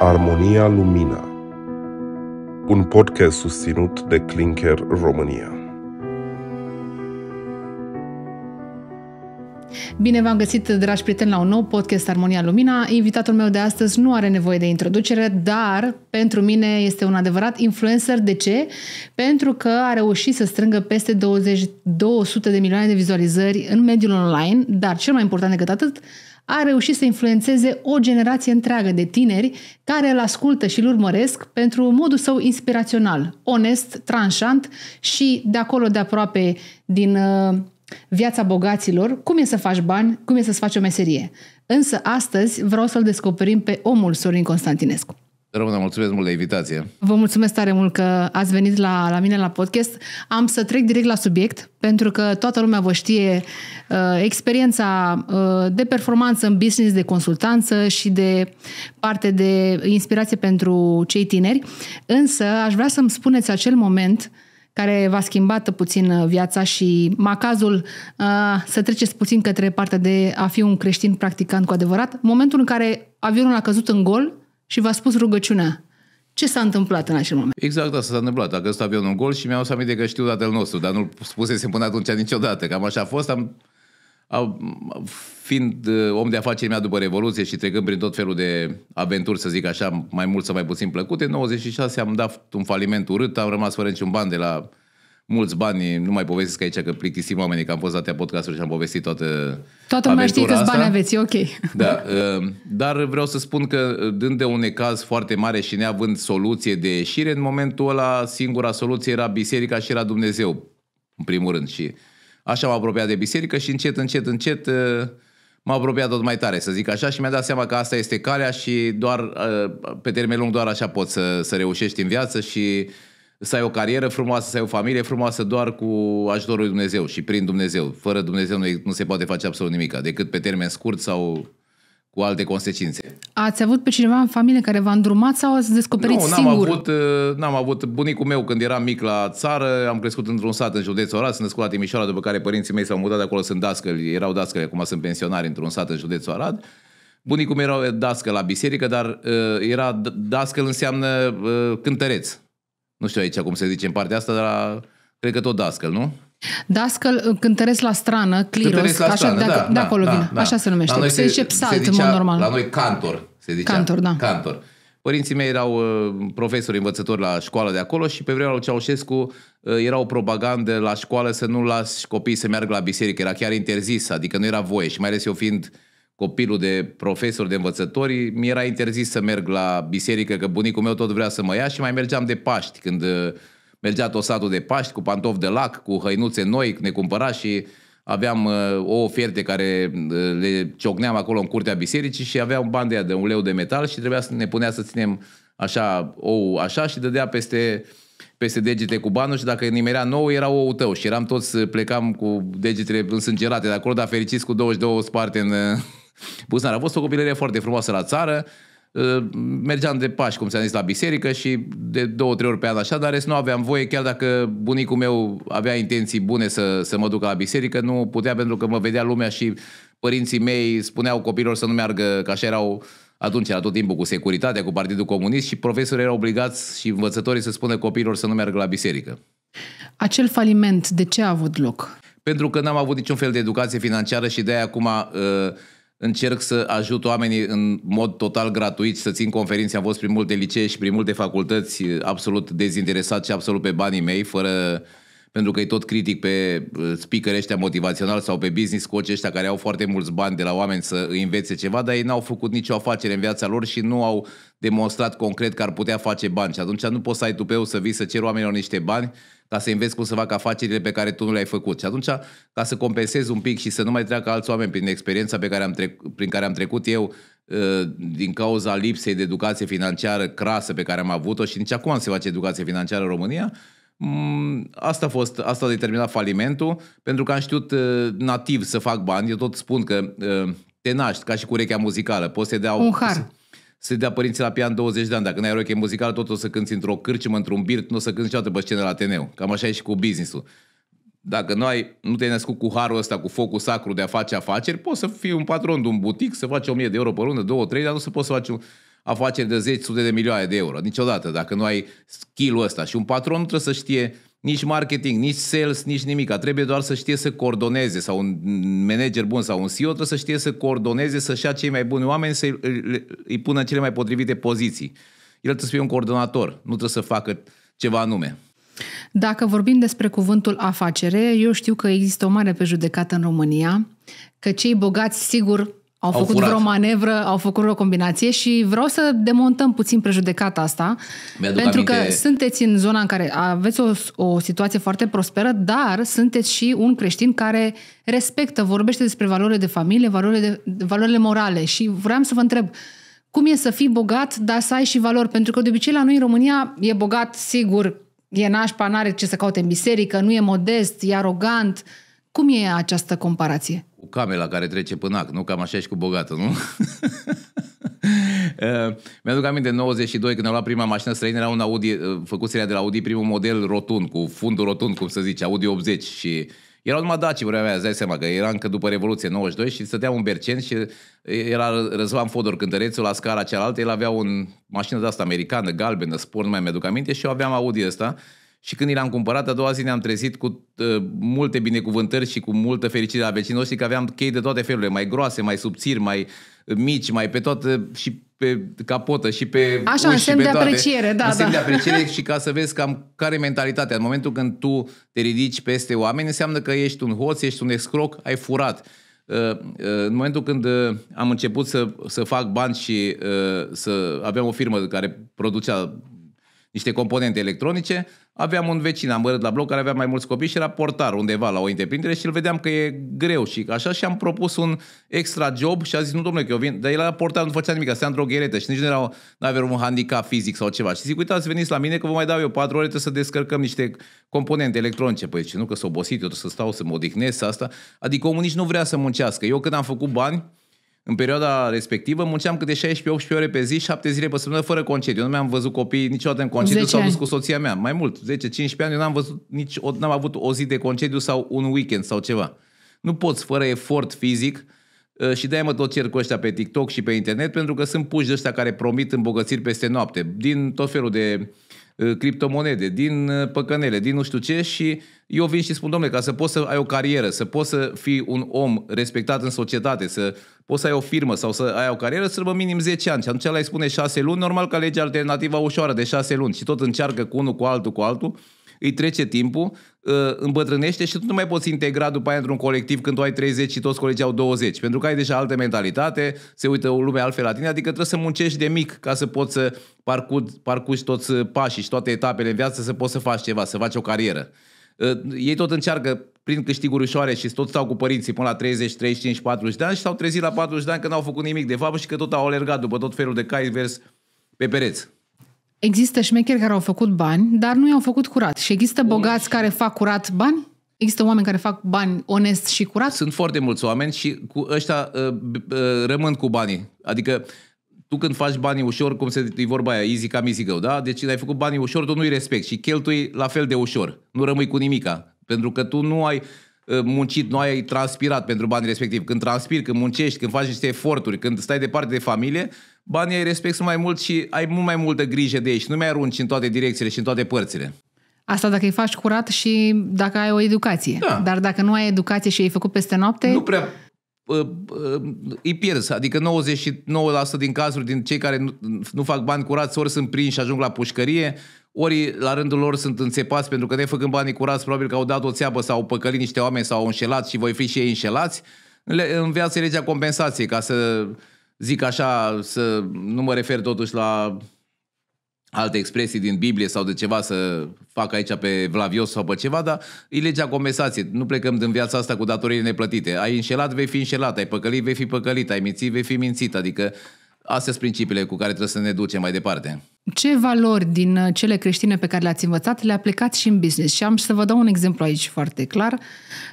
Armonia Lumina Un podcast susținut de Clinker România Bine v-am găsit, dragi prieteni, la un nou podcast Armonia Lumina. Invitatul meu de astăzi nu are nevoie de introducere, dar pentru mine este un adevărat influencer. De ce? Pentru că a reușit să strângă peste 20, 200 de milioane de vizualizări în mediul online, dar cel mai important decât atât, a reușit să influențeze o generație întreagă de tineri care îl ascultă și îl urmăresc pentru modul său inspirațional, onest, tranșant și de acolo de aproape din uh, viața bogaților, cum e să faci bani, cum e să-ți faci o meserie. Însă astăzi vreau să-l descoperim pe omul Sorin Constantinescu. Româna, mulțumesc mult de invitație. Vă mulțumesc tare mult că ați venit la, la mine la podcast. Am să trec direct la subiect, pentru că toată lumea vă știe uh, experiența uh, de performanță în business, de consultanță și de parte de inspirație pentru cei tineri. Însă aș vrea să-mi spuneți acel moment care v-a schimbat puțin uh, viața și macazul uh, să treceți puțin către partea de a fi un creștin practicant cu adevărat, momentul în care avionul a căzut în gol și v-a spus rugăciunea. Ce s-a întâmplat în acel moment? Exact asta s-a întâmplat. A găsit avionul în gol și mi-am aminte că știu datele nostru, dar nu spusesem până atunci niciodată. Cam așa a fost. Am, a, fiind uh, om de afaceri mea după Revoluție și trecând prin tot felul de aventuri, să zic așa, mai mult sau mai puțin plăcute, în 96 am dat un faliment urât, am rămas fără niciun ban de la mulți bani, nu mai povestesc aici că plictisim oamenii, că am fost atâtea podcasturi și am povestit toată Toată lumea știe câți bani aveți, e ok. Da, uh, dar vreau să spun că dând de un ecaz foarte mare și neavând soluție de ieșire, în momentul ăla singura soluție era biserica și era Dumnezeu, în primul rând. Și așa m-am apropiat de biserică și încet, încet, încet uh, m-a apropiat tot mai tare, să zic așa, și mi-a dat seama că asta este calea și doar uh, pe termen lung doar așa poți să, să reușești în viață și să ai o carieră frumoasă, să ai o familie frumoasă doar cu ajutorul lui Dumnezeu și prin Dumnezeu. Fără Dumnezeu nu, nu se poate face absolut nimic, decât pe termen scurt sau cu alte consecințe. Ați avut pe cineva în familie care v-a îndrumat sau ați descoperit nu, n-am singur? Avut, uh, n-am avut. Bunicul meu când eram mic la țară, am crescut într-un sat în județul Oraș, sunt născut la Timișoara, după care părinții mei s-au mutat de acolo, sunt dascăli, erau dascăli, acum sunt pensionari într-un sat în județul Arad. Bunicul meu era dascăl la biserică, dar uh, era dascăl înseamnă uh, cântăreț. Nu știu aici cum se zice în partea asta, dar cred că tot dascăl, nu? Dascăl uh, cântăresc la strană, cliros, la așa, strană, de, da, de da, acolo da, vine, da, așa se numește. noi se, se zice psalt se zicea, în mod normal. La noi cantor se zicea. Cantor, da. Cantor. Părinții mei erau uh, profesori învățători la școală de acolo și pe vremea lui Ceaușescu uh, era o propagandă la școală să nu lași copiii să meargă la biserică, era chiar interzis, adică nu era voie și mai ales eu fiind uh, copilul de profesori, de învățători, mi era interzis să merg la biserică, că bunicul meu tot vrea să mă ia și mai mergeam de Paști, când uh, mergea tot satul de Paști cu pantofi de lac, cu hăinuțe noi, ne cumpăra și aveam uh, o fierte care uh, le ciocneam acolo în curtea bisericii și aveam bani de de un leu de metal și trebuia să ne punea să ținem așa ou așa și dădea peste peste degete cu banul și dacă nimerea nou era ou tău și eram toți, plecam cu degetele însângerate de acolo, dar fericiți cu 22 sparte în, Buzunar. A fost o copilărie foarte frumoasă la țară, ă, mergeam de pași, cum ți-am zis, la biserică și de două, trei ori pe an așa, dar rest nu aveam voie, chiar dacă bunicul meu avea intenții bune să, să mă ducă la biserică, nu putea pentru că mă vedea lumea și părinții mei spuneau copilor să nu meargă, că așa erau atunci era tot timpul cu securitatea, cu Partidul Comunist și profesorii erau obligați și învățătorii să spună copiilor să nu meargă la biserică. Acel faliment, de ce a avut loc? Pentru că n-am avut niciun fel de educație financiară și de aia acum uh, încerc să ajut oamenii în mod total gratuit să țin conferințe. Am fost prin multe licee și prin multe facultăți absolut dezinteresat și absolut pe banii mei, fără pentru că e tot critic pe uh, speaker ăștia motivațional sau pe business coach ăștia care au foarte mulți bani de la oameni să îi învețe ceva, dar ei n-au făcut nicio afacere în viața lor și nu au demonstrat concret că ar putea face bani. Și atunci nu poți să ai tupeu să vii să ceri oamenilor niște bani ca să înveți cum să fac afacerile pe care tu nu le-ai făcut. Și atunci, ca să compensezi un pic și să nu mai treacă alți oameni prin experiența pe care am trec- prin care am trecut eu, uh, din cauza lipsei de educație financiară crasă pe care am avut-o și nici acum se face educație financiară în România, mm, asta a fost, asta a determinat falimentul, pentru că am știut uh, nativ să fac bani. Eu tot spun că uh, te naști, ca și cu urechea muzicală. Poți să te Un har să dea părinții la pian 20 de ani. Dacă n-ai roche muzical, tot o să cânti într-o cârcimă, într-un birt, nu o să cânti niciodată pe scenă la Ateneu. Cam așa e și cu businessul. Dacă nu, ai, nu te-ai născut cu harul ăsta, cu focul sacru de a face afaceri, poți să fii un patron de un butic, să faci 1000 de euro pe lună, 2, 3, dar nu să poți să faci un afaceri de 10 sute de milioane de euro. Niciodată, dacă nu ai skill-ul ăsta. Și un patron nu trebuie să știe nici marketing, nici sales, nici nimic. Trebuie doar să știe să coordoneze sau un manager bun sau un CEO trebuie să știe să coordoneze, să-și ia cei mai buni oameni, să îi pună în cele mai potrivite poziții. El trebuie să fie un coordonator, nu trebuie să facă ceva anume. Dacă vorbim despre cuvântul afacere, eu știu că există o mare prejudecată în România, că cei bogați, sigur, au, făcut furat. vreo manevră, au făcut vreo combinație și vreau să demontăm puțin prejudecata asta. Pentru aminte... că sunteți în zona în care aveți o, o situație foarte prosperă, dar sunteți și un creștin care respectă, vorbește despre valorile de familie, valorile, de, valorile morale. Și vreau să vă întreb, cum e să fii bogat, dar să ai și valori? Pentru că de obicei la noi în România e bogat, sigur, e nașpa, n-are ce să caute în biserică, nu e modest, e arogant. Cum e această comparație? cu camela care trece până ac, nu? Cam așa și cu bogată. nu? Uh, mi-aduc aminte, în 92, când am luat prima mașină străină, era un Audi, uh, făcut de la Audi, primul model rotund, cu fundul rotund, cum să zice, Audi 80 și erau numai daci, vremea mea, îți seama că era încă după Revoluție 92 și stăteam un bercen și era Răzvan Fodor cântărețul la scara cealaltă, el avea o mașină de asta americană, galbenă, spor, nu mai mi-aduc aminte și eu aveam Audi ăsta și când l-am cumpărat, a doua zi ne-am trezit cu uh, multe binecuvântări și cu multă fericire la vecinii noștri că aveam chei de toate felurile, mai groase, mai subțiri, mai mici, mai pe toată și pe capotă și pe Așa, în semn de toate. apreciere, da, în da. de apreciere și ca să vezi cam care mentalitatea. În momentul când tu te ridici peste oameni, înseamnă că ești un hoț, ești un escroc, ai furat. Ă, ă, în momentul când am început să, să fac bani și să aveam o firmă care producea niște componente electronice, aveam un vecin, am la bloc, care avea mai mulți copii și era portar undeva la o întreprindere și îl vedeam că e greu și așa și am propus un extra job și a zis, nu domnule, că eu vin, dar el era portar nu făcea nimic, stătea într-o și nici nu era, nu avea un handicap fizic sau ceva. Și zic, uitați, veniți la mine că vă mai dau eu patru ore, trebuie să descărcăm niște componente electronice. Păi zice, deci, nu că s-a obosit, eu trebuie să stau să mă odihnesc asta. Adică omul nici nu vrea să muncească. Eu când am făcut bani, în perioada respectivă munceam câte 16-18 ore pe zi, 7 zile pe săptămână, fără concediu. Nu mi-am văzut copii niciodată în concediu sau dus cu soția mea. Mai mult, 10-15 ani, eu n-am, văzut nici, n-am avut o zi de concediu sau un weekend sau ceva. Nu poți fără efort fizic ă, și de-aia mă tot cer cu ăștia pe TikTok și pe internet, pentru că sunt puși de ăștia care promit îmbogățiri peste noapte, din tot felul de uh, criptomonede, din păcănele, din nu știu ce și eu vin și spun, domnule, ca să poți să ai o carieră, să poți să fii un om respectat în societate, să poți să ai o firmă sau să ai o carieră, să minim 10 ani. Și atunci îi spune 6 luni, normal că alege alternativa ușoară de 6 luni și tot încearcă cu unul, cu altul, cu altul, îi trece timpul, Uh, îmbătrânește și tu nu mai poți integra după aia într-un colectiv când tu ai 30 și toți colegii au 20, pentru că ai deja altă mentalitate, se uită o lume altfel la tine, adică trebuie să muncești de mic ca să poți să parcurgi, toți uh, pașii și toate etapele în viață, să poți să faci ceva, să faci o carieră. Uh, ei tot încearcă prin câștiguri ușoare și tot stau cu părinții până la 30, 35, 40 de ani și s-au trezit la 40 de ani că n-au făcut nimic de fapt și că tot au alergat după tot felul de cai vers pe pereți. Există șmecheri care au făcut bani, dar nu i-au făcut curat. Și există bogați care fac curat bani? Există oameni care fac bani onest și curat? Sunt foarte mulți oameni și cu ăștia uh, uh, rămân cu banii. Adică tu când faci banii ușor, cum se e vorba aia, easy cam easy go, da? Deci ai făcut banii ușor, tu nu-i respect și cheltui la fel de ușor. Nu rămâi cu nimica, pentru că tu nu ai uh, muncit, nu ai transpirat pentru banii respectiv. Când transpiri, când muncești, când faci niște eforturi, când stai departe de familie, banii ai respect sunt mai mult și ai mult mai multă grijă de ei și nu mai arunci în toate direcțiile și în toate părțile. Asta dacă îi faci curat și dacă ai o educație. Da. Dar dacă nu ai educație și ai făcut peste noapte... Nu prea ă, ă, îi pierzi. Adică 99% din cazuri din cei care nu, nu fac bani curați ori sunt prinși și ajung la pușcărie, ori la rândul lor sunt înțepați pentru că ne făcând banii curați probabil că au dat o țeapă sau au păcălit niște oameni sau au înșelat și voi fi și ei înșelați. În viață e legea compensației ca să zic așa, să nu mă refer totuși la alte expresii din Biblie sau de ceva să fac aici pe Vlavios sau pe ceva, dar e legea compensației. Nu plecăm din viața asta cu datorii neplătite. Ai înșelat, vei fi înșelat, ai păcălit, vei fi păcălit, ai mințit, vei fi mințit. Adică astea sunt principiile cu care trebuie să ne ducem mai departe. Ce valori din uh, cele creștine pe care le-ați învățat le aplicați și în business? Și am să vă dau un exemplu aici foarte clar.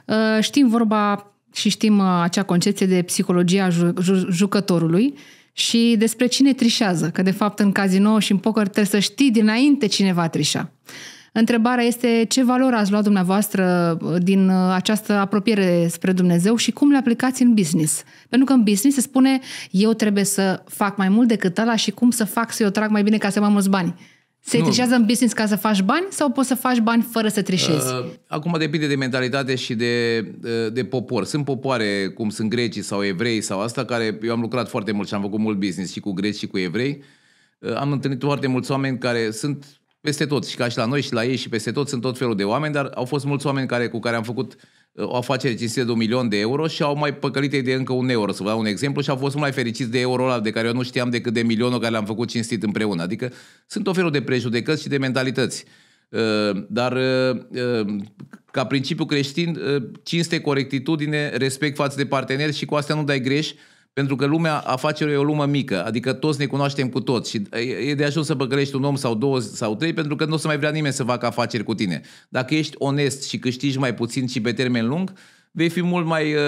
Uh, știm vorba și știm uh, acea concepție de psihologia jucătorului și despre cine trișează, că de fapt în casino și în poker trebuie să știi dinainte cine va trișa. Întrebarea este ce valoare ați luat dumneavoastră uh, din uh, această apropiere spre Dumnezeu și cum le aplicați în business. Pentru că în business se spune eu trebuie să fac mai mult decât ăla și cum să fac să eu trag mai bine ca să am mai mulți bani. Se trișează în business ca să faci bani sau poți să faci bani fără să trișezi? Uh, acum depinde de mentalitate și de, uh, de popor. Sunt popoare cum sunt grecii sau evrei sau asta, care eu am lucrat foarte mult și am făcut mult business și cu greci și cu evrei. Uh, am întâlnit foarte mulți oameni care sunt peste tot și ca și la noi și la ei și peste tot sunt tot felul de oameni, dar au fost mulți oameni care, cu care am făcut o afacere 500 de milion de euro și au mai păcălit ei de încă un euro, să vă dau un exemplu, și au fost mai fericiți de euro ăla de care eu nu știam decât de milionul care l-am făcut cinstit împreună. Adică sunt o felul de prejudecăți și de mentalități. Uh, dar uh, uh, ca principiu creștin, cinste, corectitudine, respect față de parteneri și cu astea nu dai greș, pentru că lumea afacerilor e o lume mică, adică toți ne cunoaștem cu toți și e de ajuns să păcălești un om sau două sau trei pentru că nu o să mai vrea nimeni să facă afaceri cu tine. Dacă ești onest și câștigi mai puțin și pe termen lung, vei fi mult mai uh,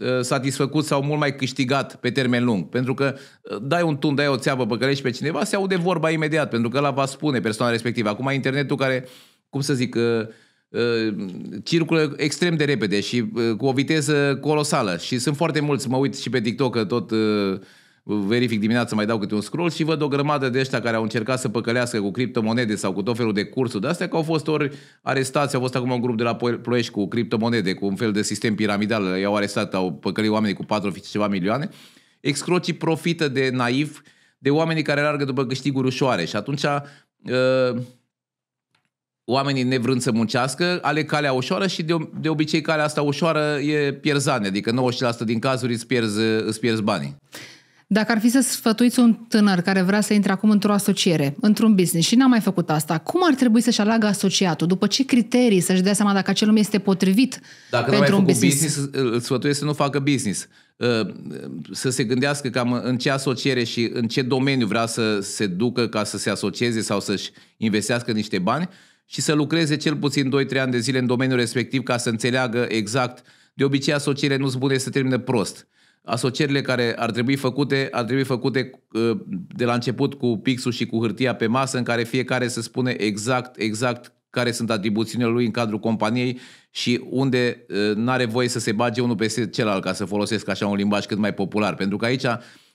uh satisfăcut sau mult mai câștigat pe termen lung. Pentru că uh, dai un tun, dai o țeavă, păcălești pe cineva, se aude vorba imediat, pentru că ăla va spune persoana respectivă. Acum internetul care, cum să zic, uh, Ă, circulă extrem de repede și ă, cu o viteză colosală și sunt foarte mulți, mă uit și pe TikTok că tot ă, verific dimineața, mai dau câte un scroll și văd o grămadă de ăștia care au încercat să păcălească cu criptomonede sau cu tot felul de cursuri de astea, că au fost ori arestați, au fost acum un grup de la Ploiești cu criptomonede, cu un fel de sistem piramidal, i-au arestat, au păcălit oamenii cu 4 ceva milioane. Excrocii profită de naiv de oamenii care largă după câștiguri ușoare și atunci uh, oamenii nevrând să muncească, ale calea ușoară și de, de obicei calea asta ușoară e pierzanie, adică 90% din cazuri îți pierzi, îți pierzi banii. Dacă ar fi să sfătuiți un tânăr care vrea să intre acum într-o asociere, într-un business și n-a mai făcut asta, cum ar trebui să-și aleagă asociatul? După ce criterii să-și dea seama dacă acel om este potrivit dacă pentru un făcut business? business? Îl sfătuiesc să nu facă business. Ă, să se gândească cam în ce asociere și în ce domeniu vrea să se ducă ca să se asocieze sau să-și investească niște bani și să lucreze cel puțin 2-3 ani de zile în domeniul respectiv ca să înțeleagă exact. De obicei, asocierile nu sunt bune să termine prost. Asocierile care ar trebui făcute, ar trebui făcute ă, de la început cu pixul și cu hârtia pe masă, în care fiecare să spune exact, exact care sunt atribuțiunile lui în cadrul companiei și unde ă, nu are voie să se bage unul peste celălalt, ca să folosesc așa un limbaj cât mai popular. Pentru că aici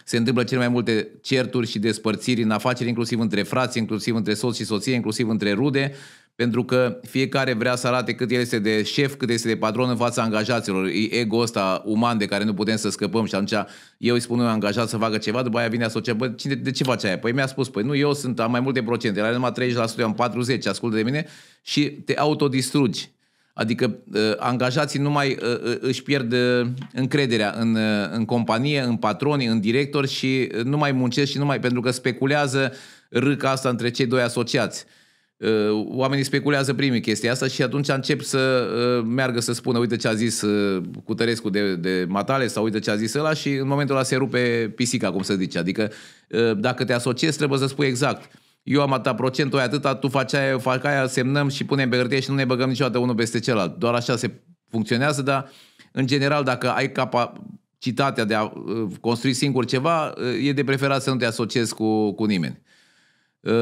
se întâmplă cele mai multe certuri și despărțiri în afaceri, inclusiv între frați, inclusiv între soți și soție, inclusiv între rude pentru că fiecare vrea să arate cât el este de șef, cât este de patron în fața angajaților. E ego ăsta uman de care nu putem să scăpăm și atunci eu îi spun un angajat să facă ceva, după aia vine asociat, bă, cine, de ce face aia? Păi mi-a spus, păi nu, eu sunt, am mai multe procente, la numai 30%, eu am 40%, ascultă de mine și te autodistrugi. Adică uh, angajații nu mai uh, ă, ă, își pierd uh, încrederea în, uh, în companie, în patroni, în directori și uh, nu mai muncesc și nu mai pentru că speculează râca asta între cei doi asociați. Uh, Uh, oamenii speculează primii chestia asta și atunci încep să uh, meargă să spună uite ce a zis uh, Cutărescu de, de Matale sau uite ce a zis ăla și în momentul ăla se rupe pisica, cum să zice. Adică dacă te asociezi trebuie să spui exact. Eu am atât procentul, ai atâta, tu faci aia, eu fac aia, semnăm și punem pe hârtie și nu ne băgăm niciodată unul peste celălalt. Doar așa se funcționează, dar în general dacă ai capacitatea de a construi singur ceva, e de preferat să nu te asociezi cu, cu nimeni. Ă,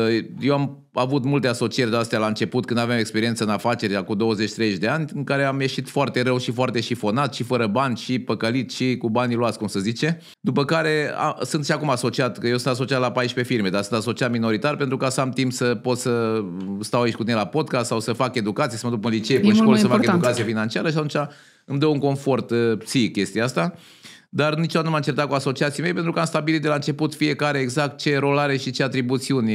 eu am avut multe asocieri de astea la început, când aveam experiență în afaceri, cu 20-30 de ani, în care am ieșit foarte rău și foarte șifonat, și fără bani, și păcălit, și cu banii luați, cum să zice. După care a, sunt și acum asociat, că eu sunt asociat la 14 firme, dar sunt asociat minoritar pentru ca să am timp să pot să stau aici cu tine la podcast sau să fac educație, să mă duc în licee, în școală, să fac educație financiară și atunci îmi dă un confort ă, psihic chestia asta dar niciodată nu m-am certat cu asociații mei pentru că am stabilit de la început fiecare exact ce rol are și ce atribuțiuni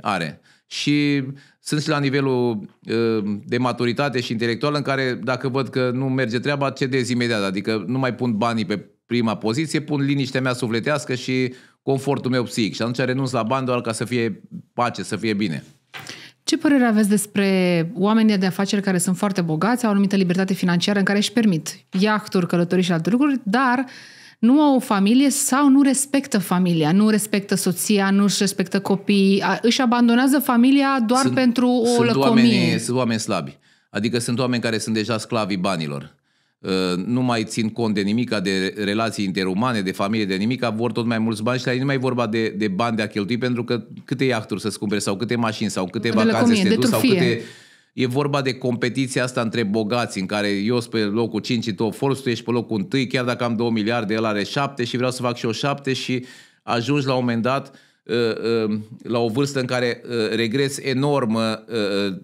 are. Și sunt și la nivelul ă, de maturitate și intelectual în care dacă văd că nu merge treaba, cedez imediat. Adică nu mai pun banii pe prima poziție, pun liniștea mea sufletească și confortul meu psihic. Și atunci renunț la bani doar ca să fie pace, să fie bine. Ce părere aveți despre oamenii de afaceri care sunt foarte bogați, au o anumită libertate financiară în care își permit iahturi, călătorii și alte lucruri, dar nu au o familie sau nu respectă familia, nu respectă soția, nu își respectă copiii, își abandonează familia doar sunt, pentru o sunt lăcomie. Oamenii, sunt oameni slabi. Adică sunt oameni care sunt deja sclavii banilor nu mai țin cont de nimica, de relații interumane, de familie, de nimica, vor tot mai mulți bani și la ei nu mai e vorba de, de bani de a cheltui, pentru că câte iahturi să-ți cumpere sau câte mașini sau câte de vacanțe să te duci sau câte... E vorba de competiția asta între bogați, în care eu sunt pe locul 5 și tu force, tu ești pe locul 1, chiar dacă am 2 miliarde, el are 7 și vreau să fac și eu 7 și ajungi la un moment dat uh, uh, la o vârstă în care uh, regres enorm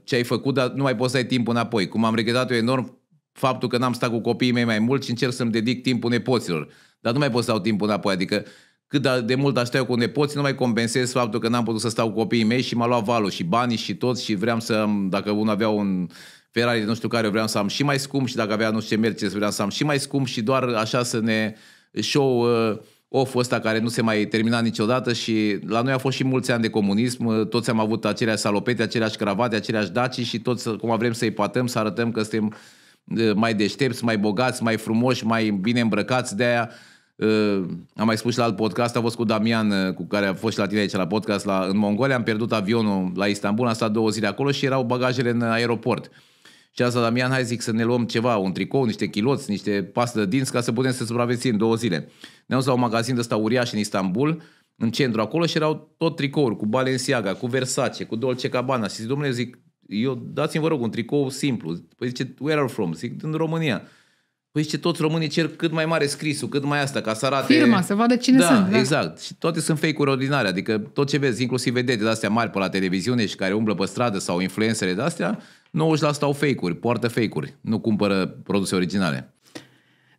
ce ai făcut, dar nu mai poți să ai timp înapoi. Cum am regretat eu enorm faptul că n-am stat cu copiii mei mai mult și încerc să-mi dedic timpul nepoților. Dar nu mai pot să dau timpul înapoi, adică cât de mult aș cu nepoți nu mai compensez faptul că n-am putut să stau cu copiii mei și m-a luat valul și banii și tot și vreau să, dacă unul avea un Ferrari nu știu care, vreau să am și mai scump și dacă avea nu știu ce Mercedes, vreau să am și mai scump și doar așa să ne show uh, off ăsta care nu se mai termina niciodată și la noi a fost și mulți ani de comunism, uh, toți am avut aceleași salopete, aceleași cravate, aceleași daci și toți cum vrem să-i patăm, să arătăm că suntem mai deștepți, mai bogați, mai frumoși, mai bine îmbrăcați, de aia Uh, am mai spus și la alt podcast, a fost cu Damian, uh, cu care a fost și la tine aici la podcast la, în Mongolia, am pierdut avionul la Istanbul, am stat două zile acolo și erau bagajele în aeroport. Și asta, Damian, hai zic să ne luăm ceva, un tricou, niște chiloți, niște pastă de dinți ca să putem să supraviețuim două zile. Ne-am la un magazin de ăsta uriaș în Istanbul, în centru acolo și erau tot tricouri cu Balenciaga, cu Versace, cu Dolce Cabana. Și zic, domnule, zic, eu, dați-mi, vă rog, un tricou simplu. Păi zice, where are from? Zic, din România. Păi zice, toți românii cer cât mai mare scrisul, cât mai asta, ca să arate... Firma, să vadă cine da, sunt. Da, exact. Și toate sunt fake-uri ordinare. Adică tot ce vezi, inclusiv vedete de-astea mari pe la televiziune și care umblă pe stradă sau influențele de-astea, 90% au fake-uri, poartă fake-uri, nu cumpără produse originale.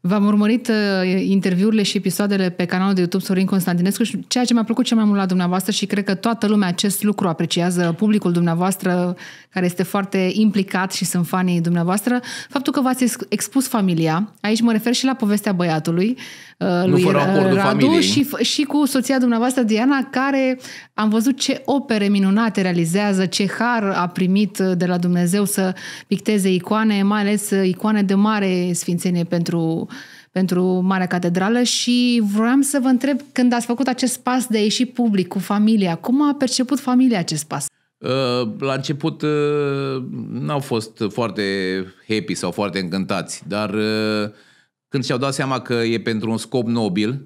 V-am urmărit uh, interviurile și episoadele pe canalul de YouTube Sorin Constantinescu și ceea ce mi-a plăcut cel mai mult la dumneavoastră și cred că toată lumea acest lucru apreciază, publicul dumneavoastră care este foarte implicat și sunt fanii dumneavoastră, faptul că v-ați expus familia, aici mă refer și la povestea băiatului, uh, lui nu Radu și, și cu soția dumneavoastră Diana, care am văzut ce opere minunate realizează, ce har a primit de la Dumnezeu să picteze icoane, mai ales icoane de mare sfințenie pentru pentru Marea Catedrală și vreau să vă întreb când ați făcut acest pas de a ieși public cu familia, cum a perceput familia acest pas? Uh, la început uh, n-au fost foarte happy sau foarte încântați, dar uh, când și-au dat seama că e pentru un scop nobil,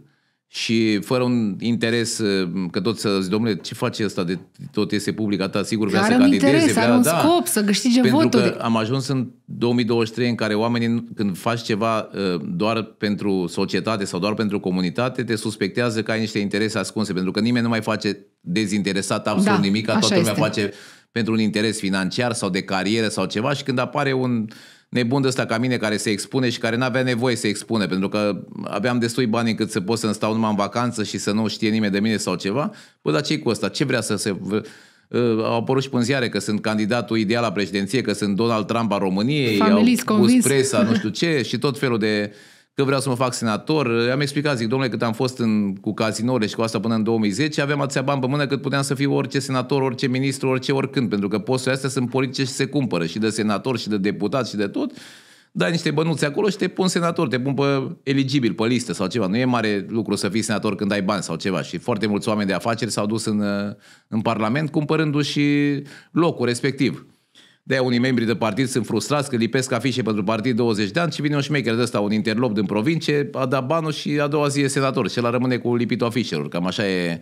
și fără un interes, ă, că tot să zic, domnule, ce face asta de tot este publica ta, sigur vrea are să candideze. Interes, vrea, are un da, scop să câștige pentru voturi. Pentru că am ajuns în 2023 în care oamenii, când faci ceva ă, doar pentru societate sau doar pentru comunitate, te suspectează că ai niște interese ascunse, pentru că nimeni nu mai face dezinteresat absolut da, nimic, toată lumea este. face pentru un interes financiar sau de carieră sau ceva și când apare un nebun de ăsta ca mine care se expune și care n-avea nevoie să se expune, pentru că aveam destui bani încât să pot să-mi stau numai în vacanță și să nu știe nimeni de mine sau ceva. Bă, dar ce cu ăsta? Ce vrea să se... Ă, au apărut și în ziare că sunt candidatul ideal la președinție, că sunt Donald Trump a României, Familist, au pus convins. presa, nu știu ce, și tot felul de că vreau să mă fac senator. Am explicat, zic, domnule, cât am fost în, cu cazinole și cu asta până în 2010, aveam atâția bani pe mână cât puteam să fiu orice senator, orice ministru, orice oricând, pentru că posturile astea sunt politice și se cumpără și de senator și de deputat și de tot. Dai niște bănuți acolo și te pun senator, te pun pe eligibil, pe listă sau ceva. Nu e mare lucru să fii senator când ai bani sau ceva. Și foarte mulți oameni de afaceri s-au dus în, în Parlament cumpărându-și locul respectiv de unii membri de partid sunt frustrați că lipesc afișe pentru partid 20 de ani și vine un șmecher de ăsta, un interlop din provincie, a dat banul și a doua zi e senator și la rămâne cu lipitul afișelor. Cam așa e.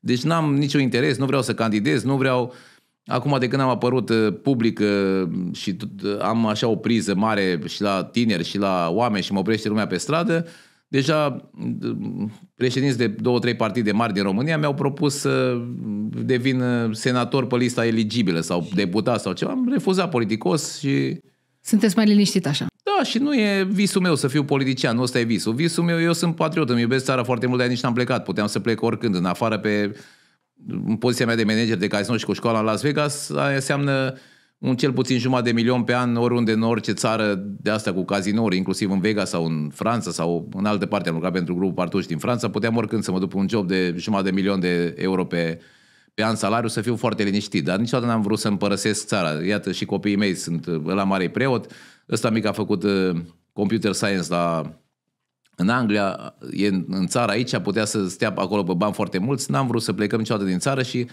Deci n-am niciun interes, nu vreau să candidez, nu vreau... Acum de când am apărut uh, public uh, și uh, am așa o priză mare și la tineri și la oameni și mă oprește lumea pe stradă, Deja președinți de două, trei partide mari din România mi-au propus să devin uh, senator pe lista eligibilă sau deputat sau ceva. Am refuzat politicos și... Sunteți mai liniștit așa. Da, și nu e visul meu să fiu politician, nu ăsta e visul. Visul meu, eu sunt patriot, îmi iubesc țara foarte mult, dar nici n-am plecat. Puteam să plec oricând, în afară pe în poziția mea de manager de casino și cu școala în Las Vegas, înseamnă un cel puțin jumătate de milion pe an oriunde în orice țară de asta cu cazinouri, inclusiv în Vega sau în Franța sau în alte parte, am lucrat pentru grupul Partuș din Franța, puteam oricând să mă duc un job de jumătate de milion de euro pe, pe an salariu să fiu foarte liniștit, dar niciodată n-am vrut să-mi părăsesc țara. Iată și copiii mei sunt la mare preot, ăsta mic a făcut uh, computer science la în Anglia, e în, în țară aici, putea să stea acolo pe bani foarte mulți, n-am vrut să plecăm niciodată din țară și uh,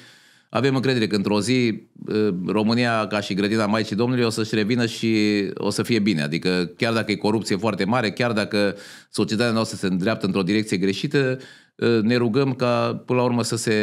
avem încredere că într-o zi ă, România, ca și grădina Maicii Domnului, o să-și revină și o să fie bine. Adică chiar dacă e corupție foarte mare, chiar dacă societatea noastră se îndreaptă într-o direcție greșită, ă, ne rugăm ca până la urmă să se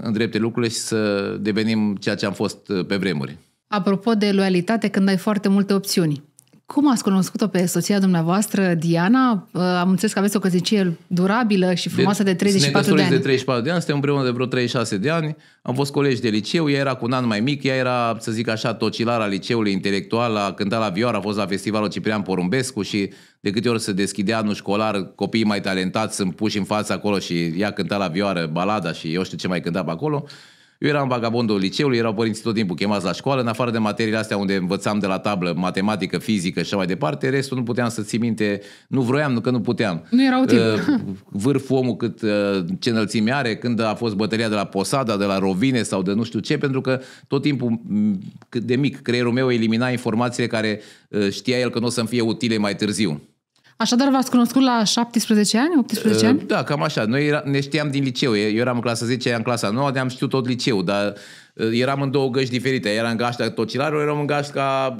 îndrepte lucrurile și să devenim ceea ce am fost ă, pe vremuri. Apropo de loialitate, când ai foarte multe opțiuni, cum ați cunoscut-o pe soția dumneavoastră, Diana? Uh, am înțeles că aveți o căsnicie durabilă și deci, frumoasă de, de 34 de ani. de 34 de ani, suntem împreună de vreo 36 de ani. Am fost colegi de liceu, ea era cu un an mai mic, ea era, să zic așa, tocilara liceului intelectual, a cântat la vioară, a fost la festivalul Ciprian Porumbescu și de câte ori se deschidea anul școlar, copiii mai talentați sunt puși în fața acolo și ea cânta la vioară balada și eu știu ce mai cânta pe acolo. Eu eram vagabondul liceului, erau părinții tot timpul chemați la școală, în afară de materiile astea unde învățam de la tablă matematică, fizică și așa mai departe, restul nu puteam să ți minte, nu vroiam, nu că nu puteam. Nu era util. Uh, vârful omul cât uh, ce înălțime are, când a fost bătălia de la Posada, de la Rovine sau de nu știu ce, pentru că tot timpul de mic creierul meu elimina informațiile care uh, știa el că nu o să-mi fie utile mai târziu. Așadar v-ați cunoscut la 17 ani, 18 ani? Da, cam așa. Noi era, ne știam din liceu. Eu eram în clasa 10, ea în clasa 9, ne-am știut tot liceu, dar eram în două găști diferite. Era în gașca tocilarul, eram în gașca...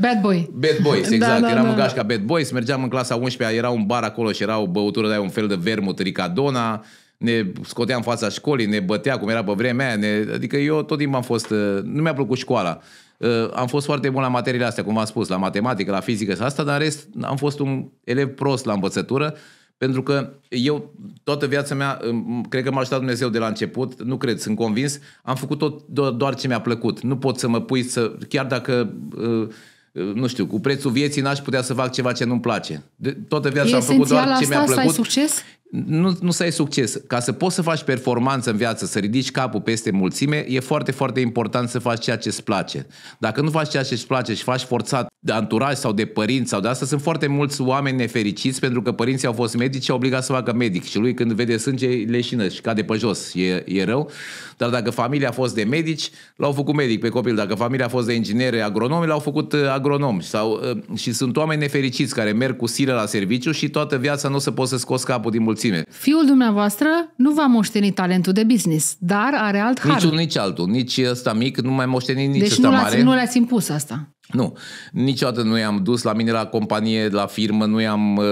bad Boy. Bad Boys, da, exact. da, da, eram da, în gașca Bad Boys, mergeam în clasa 11 era un bar acolo și era o băutură de un fel de vermut, ricadona, ne scotea în fața școlii, ne bătea cum era pe vremea aia. Ne... Adică eu tot timpul am fost... Nu mi-a plăcut școala. Ă, am fost foarte bun la materiile astea, cum am spus, la matematică, la fizică și asta, dar în rest am fost un elev prost la învățătură, pentru că eu toată viața mea, cred că m-a ajutat Dumnezeu de la început, nu cred, sunt convins, am făcut tot do- doar ce mi-a plăcut. Nu pot să mă pui să, chiar dacă ă, ă, nu știu, cu prețul vieții n-aș putea să fac ceva ce nu-mi place. De, toată viața e am făcut doar ce mi-a plăcut. ai succes? nu, nu să ai succes. Ca să poți să faci performanță în viață, să ridici capul peste mulțime, e foarte, foarte important să faci ceea ce îți place. Dacă nu faci ceea ce îți place și faci forțat de anturaj sau de părinți sau de asta, sunt foarte mulți oameni nefericiți pentru că părinții au fost medici și au obligat să facă medic și lui când vede sânge leșină și cade pe jos, e, e rău. Dar dacă familia a fost de medici, l-au făcut medic pe copil. Dacă familia a fost de inginer, agronomi, l-au făcut uh, agronom. Sau, uh, și sunt oameni nefericiți care merg cu silă la serviciu și toată viața nu o să poți să scoți capul din mulțime mulțime. Fiul dumneavoastră nu va moșteni talentul de business, dar are alt har. Niciun, nici altul. Nici ăsta mic, nu mai moșteni nici deci ăsta nu mare. Deci nu le-ați impus asta. Nu, niciodată nu i-am dus la mine la companie, la firmă, nu i-am, uh,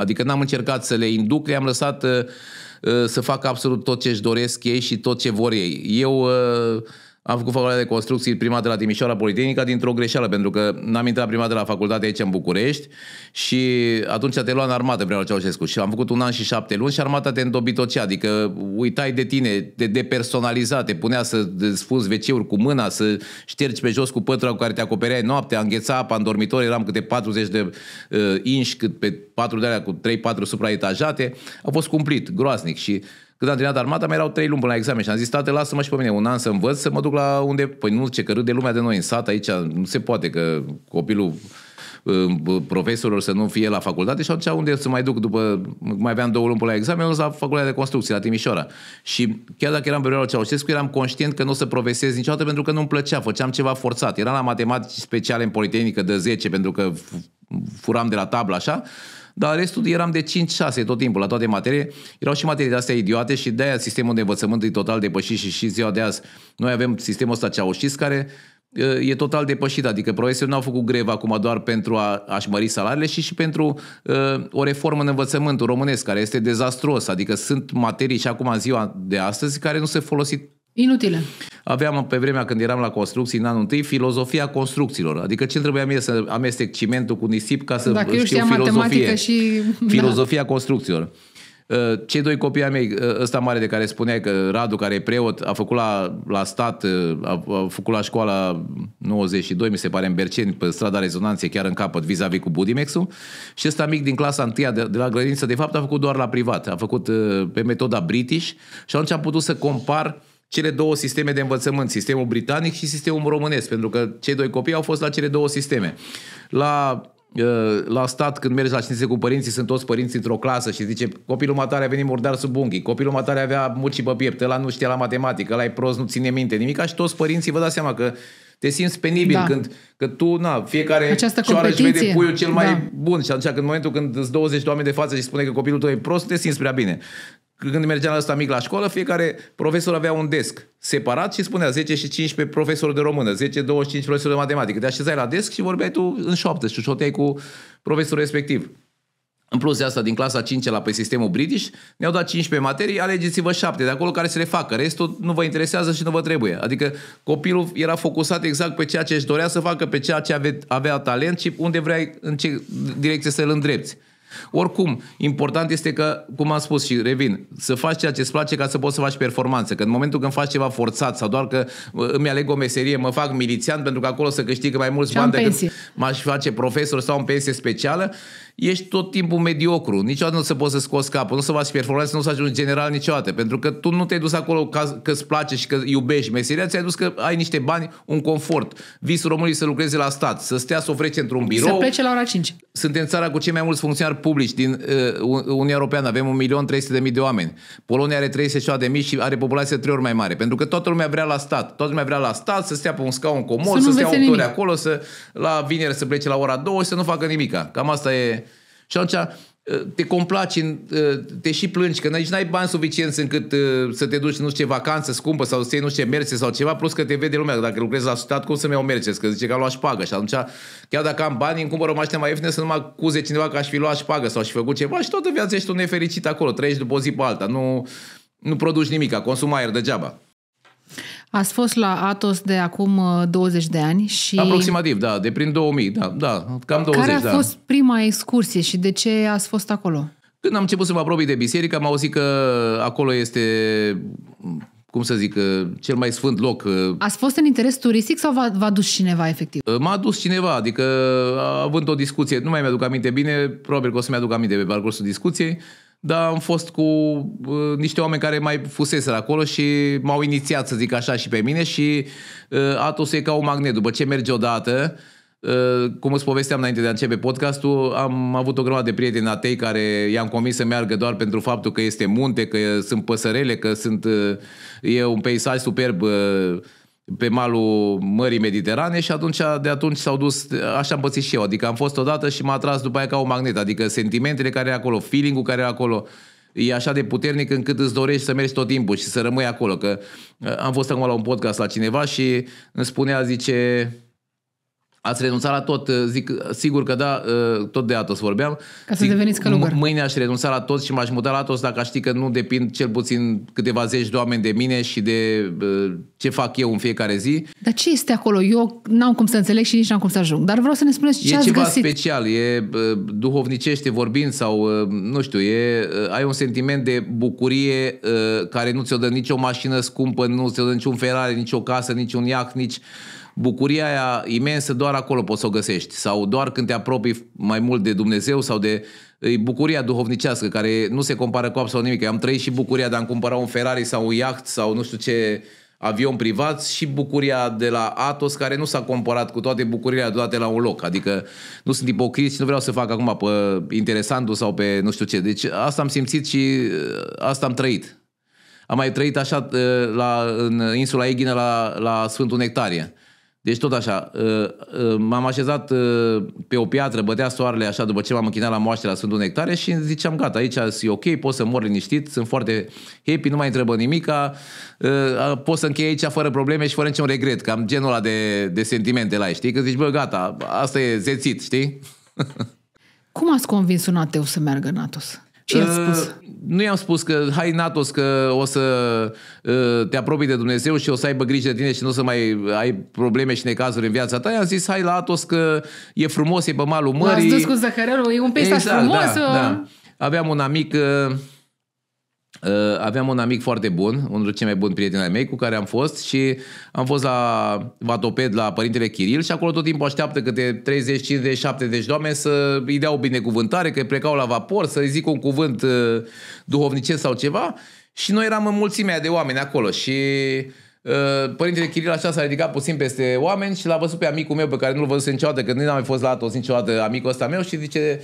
adică n-am încercat să le induc, le-am lăsat uh, uh, să facă absolut tot ce își doresc ei și tot ce vor ei. Eu am făcut facultatea de construcții prima de la Timișoara Politehnica dintr-o greșeală, pentru că n-am intrat prima de la facultate aici în București și atunci te lua în armată prin Ceaușescu și am făcut un an și șapte luni și armata te îndobitocea, adică uitai de tine, te depersonaliza, te punea să sfuzi wc cu mâna, să ștergi pe jos cu pătura cu care te acopereai noaptea, îngheța apa în dormitor, eram câte 40 de uh, inși, cât pe patru de alea cu 3-4 supraetajate, a fost cumplit, groaznic și când am terminat armata, mai erau trei luni până la examen și am zis, tată, lasă-mă și pe mine un an să învăț, să mă duc la unde... Păi nu, ce că de lumea de noi în sat aici, nu se poate că copilul uh, profesorilor să nu fie la facultate și atunci unde să mai duc după, mai aveam două luni până la examen, la facultatea de construcție, la Timișoara. Și chiar dacă eram pe perioada Ceaușescu, eram conștient că nu o să profesez niciodată pentru că nu-mi plăcea, făceam ceva forțat. Eram la matematici speciale în Politehnică de 10 pentru că furam de la tablă așa dar restul eram de 5-6 tot timpul la toate materii. Erau și materii de astea idiote și de-aia sistemul de învățământ e total depășit și și ziua de azi. Noi avem sistemul ăsta ceaușist care e total depășit, adică profesorii nu au făcut grevă acum doar pentru a, a-și mări salariile și și pentru uh, o reformă în învățământul românesc, care este dezastruos, adică sunt materii și acum în ziua de astăzi care nu se folosit Inutile. Aveam pe vremea când eram la construcții, în anul întâi, filozofia construcțiilor. Adică ce trebuia mie să amestec cimentul cu nisip ca să Dacă știu eu filozofie. și... Filozofia da. construcțiilor. Ă, cei doi copii ai mei, ă, ăsta mare de care spuneai că Radu, care e preot, a făcut la, la stat, ă, a, a făcut la școala 92, mi se pare, în Berceni, pe strada Rezonanței, chiar în capăt, vis-a-vis cu Budimexul. Și ăsta mic din clasa 1 de, de la grădință, de fapt, a făcut doar la privat. A făcut pe metoda British și atunci am putut să compar uh, cele două sisteme de învățământ, sistemul britanic și sistemul românesc, pentru că cei doi copii au fost la cele două sisteme. La uh, la stat când mergi la ședințe cu părinții, sunt toți părinții într-o clasă și zice copilul matare a venit murdar sub unghii, copilul matare avea muci pe piept, ăla nu știa la matematică, la e prost, nu ține minte nimic, și toți părinții vă dați seama că te simți penibil da. când că tu, na, fiecare Această cioară își vede puiul cel mai da. bun și atunci când în momentul când îți 20 de oameni de față și spune că copilul tău e prost, te simți prea bine când mergeam la ăsta mic la școală, fiecare profesor avea un desk separat și spunea 10 și 15 profesori de română, 10-25 profesori de matematică. Te așezai la desk și vorbeai tu în șoaptă și șoteai cu profesorul respectiv. În plus de asta, din clasa 5 la pe sistemul British, ne-au dat 15 materii, alegeți-vă 7 de acolo care se le facă. Restul nu vă interesează și nu vă trebuie. Adică copilul era focusat exact pe ceea ce își dorea să facă, pe ceea ce avea, avea talent și unde vrei în ce direcție să-l îndrepti. Oricum, important este că, cum am spus și revin, să faci ceea ce îți place ca să poți să faci performanță. Că în momentul când faci ceva forțat sau doar că uh, îmi aleg o meserie, mă fac milițian pentru că acolo să câștigă mai mulți bani decât m-aș face profesor sau în pensie specială, ești tot timpul mediocru. Niciodată nu se poți să scoți capul, nu o să faci performanță, nu o să ajungi general niciodată. Pentru că tu nu te-ai dus acolo ca, că îți place și că iubești meseria, ți-ai dus că ai niște bani, un confort. Visul românului să lucreze la stat, să stea să ofrece într-un birou. Să plece la ora 5. Suntem țara cu cei mai mulți funcționari publici din uh, Uniunea Europeană. Avem 1.300.000 de oameni. Polonia are 37.000 și are populație trei ori mai mare. Pentru că toată lumea vrea la stat. Toată lumea vrea la stat să stea pe un scaun comod, să, să stea autori acolo, să la vineri să plece la ora 2 și să nu facă nimica. Cam asta e și atunci uh, te complaci, uh, te și plângi, că nici n-ai bani suficienți încât uh, să te duci, nu știu ce, vacanță scumpă sau să iei nu știu ce, merce sau ceva, plus că te vede lumea. Dacă lucrezi la stat, cum să-mi iau merce? Că zice că a luat șpagă și atunci, chiar dacă am bani, îmi cumpăr o mașină mai ieftină să nu mă acuze cineva că aș fi luat șpagă sau aș fi făcut ceva și toată viața ești un nefericit acolo, trăiești după o zi pe alta, nu, nu produci nimic, consumi aer degeaba. Ați fost la Atos de acum 20 uh, de ani și... Aproximativ, da, de prin 2000, da, da cam 20, Care a da. fost prima excursie și de ce ați fost acolo? Când am început să mă apropii de biserică, am auzit că acolo este cum să zic, uh, cel mai sfânt loc. Uh. Ați fost în interes turistic sau v-a, v-a dus cineva efectiv? M-a dus cineva, adică având o discuție, nu mai mi-aduc aminte bine, probabil că o să mi-aduc aminte pe parcursul discuției, dar am fost cu uh, niște oameni care mai fusese acolo și m-au inițiat, să zic așa, și pe mine și uh, Atos e ca un magnet. După ce merge odată, uh, cum îți povesteam înainte de a începe podcastul, am avut o grămadă de prieteni atei care i-am comis să meargă doar pentru faptul că este munte, că sunt păsărele, că sunt, uh, e un peisaj superb uh, pe malul Mării Mediterane și atunci, de atunci s-au dus, așa am pățit și eu, adică am fost odată și m-a atras după aia ca un magnet, adică sentimentele care e acolo, feeling-ul care e acolo, e așa de puternic încât îți dorești să mergi tot timpul și să rămâi acolo, că uh, am fost acum la un podcast la cineva și îmi spunea, zice, Ați renunțat la tot, uh, zic, uh, sigur că da, uh, tot de Atos vorbeam. Ca să zic, deveniți călugări. Mâine aș renunța la tot și m-aș muta la Atos dacă aș ști că nu depind cel puțin câteva zeci de oameni de mine și de ce fac eu în fiecare zi. Dar ce este acolo? Eu n-am cum să înțeleg și nici n-am cum să ajung. Dar vreau să ne spuneți ce e ați ceva găsit. special, e duhovnicește vorbind sau, nu știu, e, ai un sentiment de bucurie care nu ți-o dă nicio mașină scumpă, nu ți-o dă niciun Ferrari, nici o casă, nici un iaht, nici bucuria aia imensă doar acolo poți să o găsești sau doar când te apropii mai mult de Dumnezeu sau de bucuria duhovnicească care nu se compară cu absolut nimic. am trăit și bucuria de a-mi cumpăra un Ferrari sau un yacht sau nu știu ce avion privat și bucuria de la Atos care nu s-a comparat cu toate bucurile adunate la un loc. Adică nu sunt ipocrit și nu vreau să fac acum pe interesantul sau pe nu știu ce. Deci asta am simțit și asta am trăit. Am mai trăit așa la, în insula Eghină la, la Sfântul Nectarie deci tot așa, uh, uh, m-am așezat uh, pe o piatră, bătea soarele așa după ce m-am închinat la moaște la Sfântul Nectare și ziceam gata, aici e ok, pot să mor liniștit, sunt foarte happy, nu mai întrebă nimica, pot să închei aici fără probleme și fără niciun regret, că am genul ăla de, de sentimente la ei, știi? Că zici, bă, gata, asta e zețit, știi? Cum ați convins un ateu să meargă în Atos? Ce uh, spus? Nu i-am spus că hai Natos că o să ă, te apropii de Dumnezeu și o să aibă grijă de tine și nu o să mai ai probleme și necazuri în viața ta. I-am zis hai la Atos că e frumos, e pe malul mării. L-ați dus cu Zahărelul, e un peisaj exact, frumos. Da, uh. da. Aveam un amic ă, Uh, aveam un amic foarte bun, unul dintre cei mai buni prieteni ai mei cu care am fost și am fost la Vatoped la Părintele Chiril și acolo tot timpul așteaptă câte 30, 50, 70 de oameni să îi dea o binecuvântare, că plecau la vapor, să îi zic un cuvânt uh, duhovnicesc sau ceva și noi eram în mulțimea de oameni acolo și uh, Părintele Chiril așa s-a ridicat puțin peste oameni și l-a văzut pe amicul meu pe care nu-l a văzut niciodată, că nu am mai fost la Atos niciodată amicul ăsta meu și zice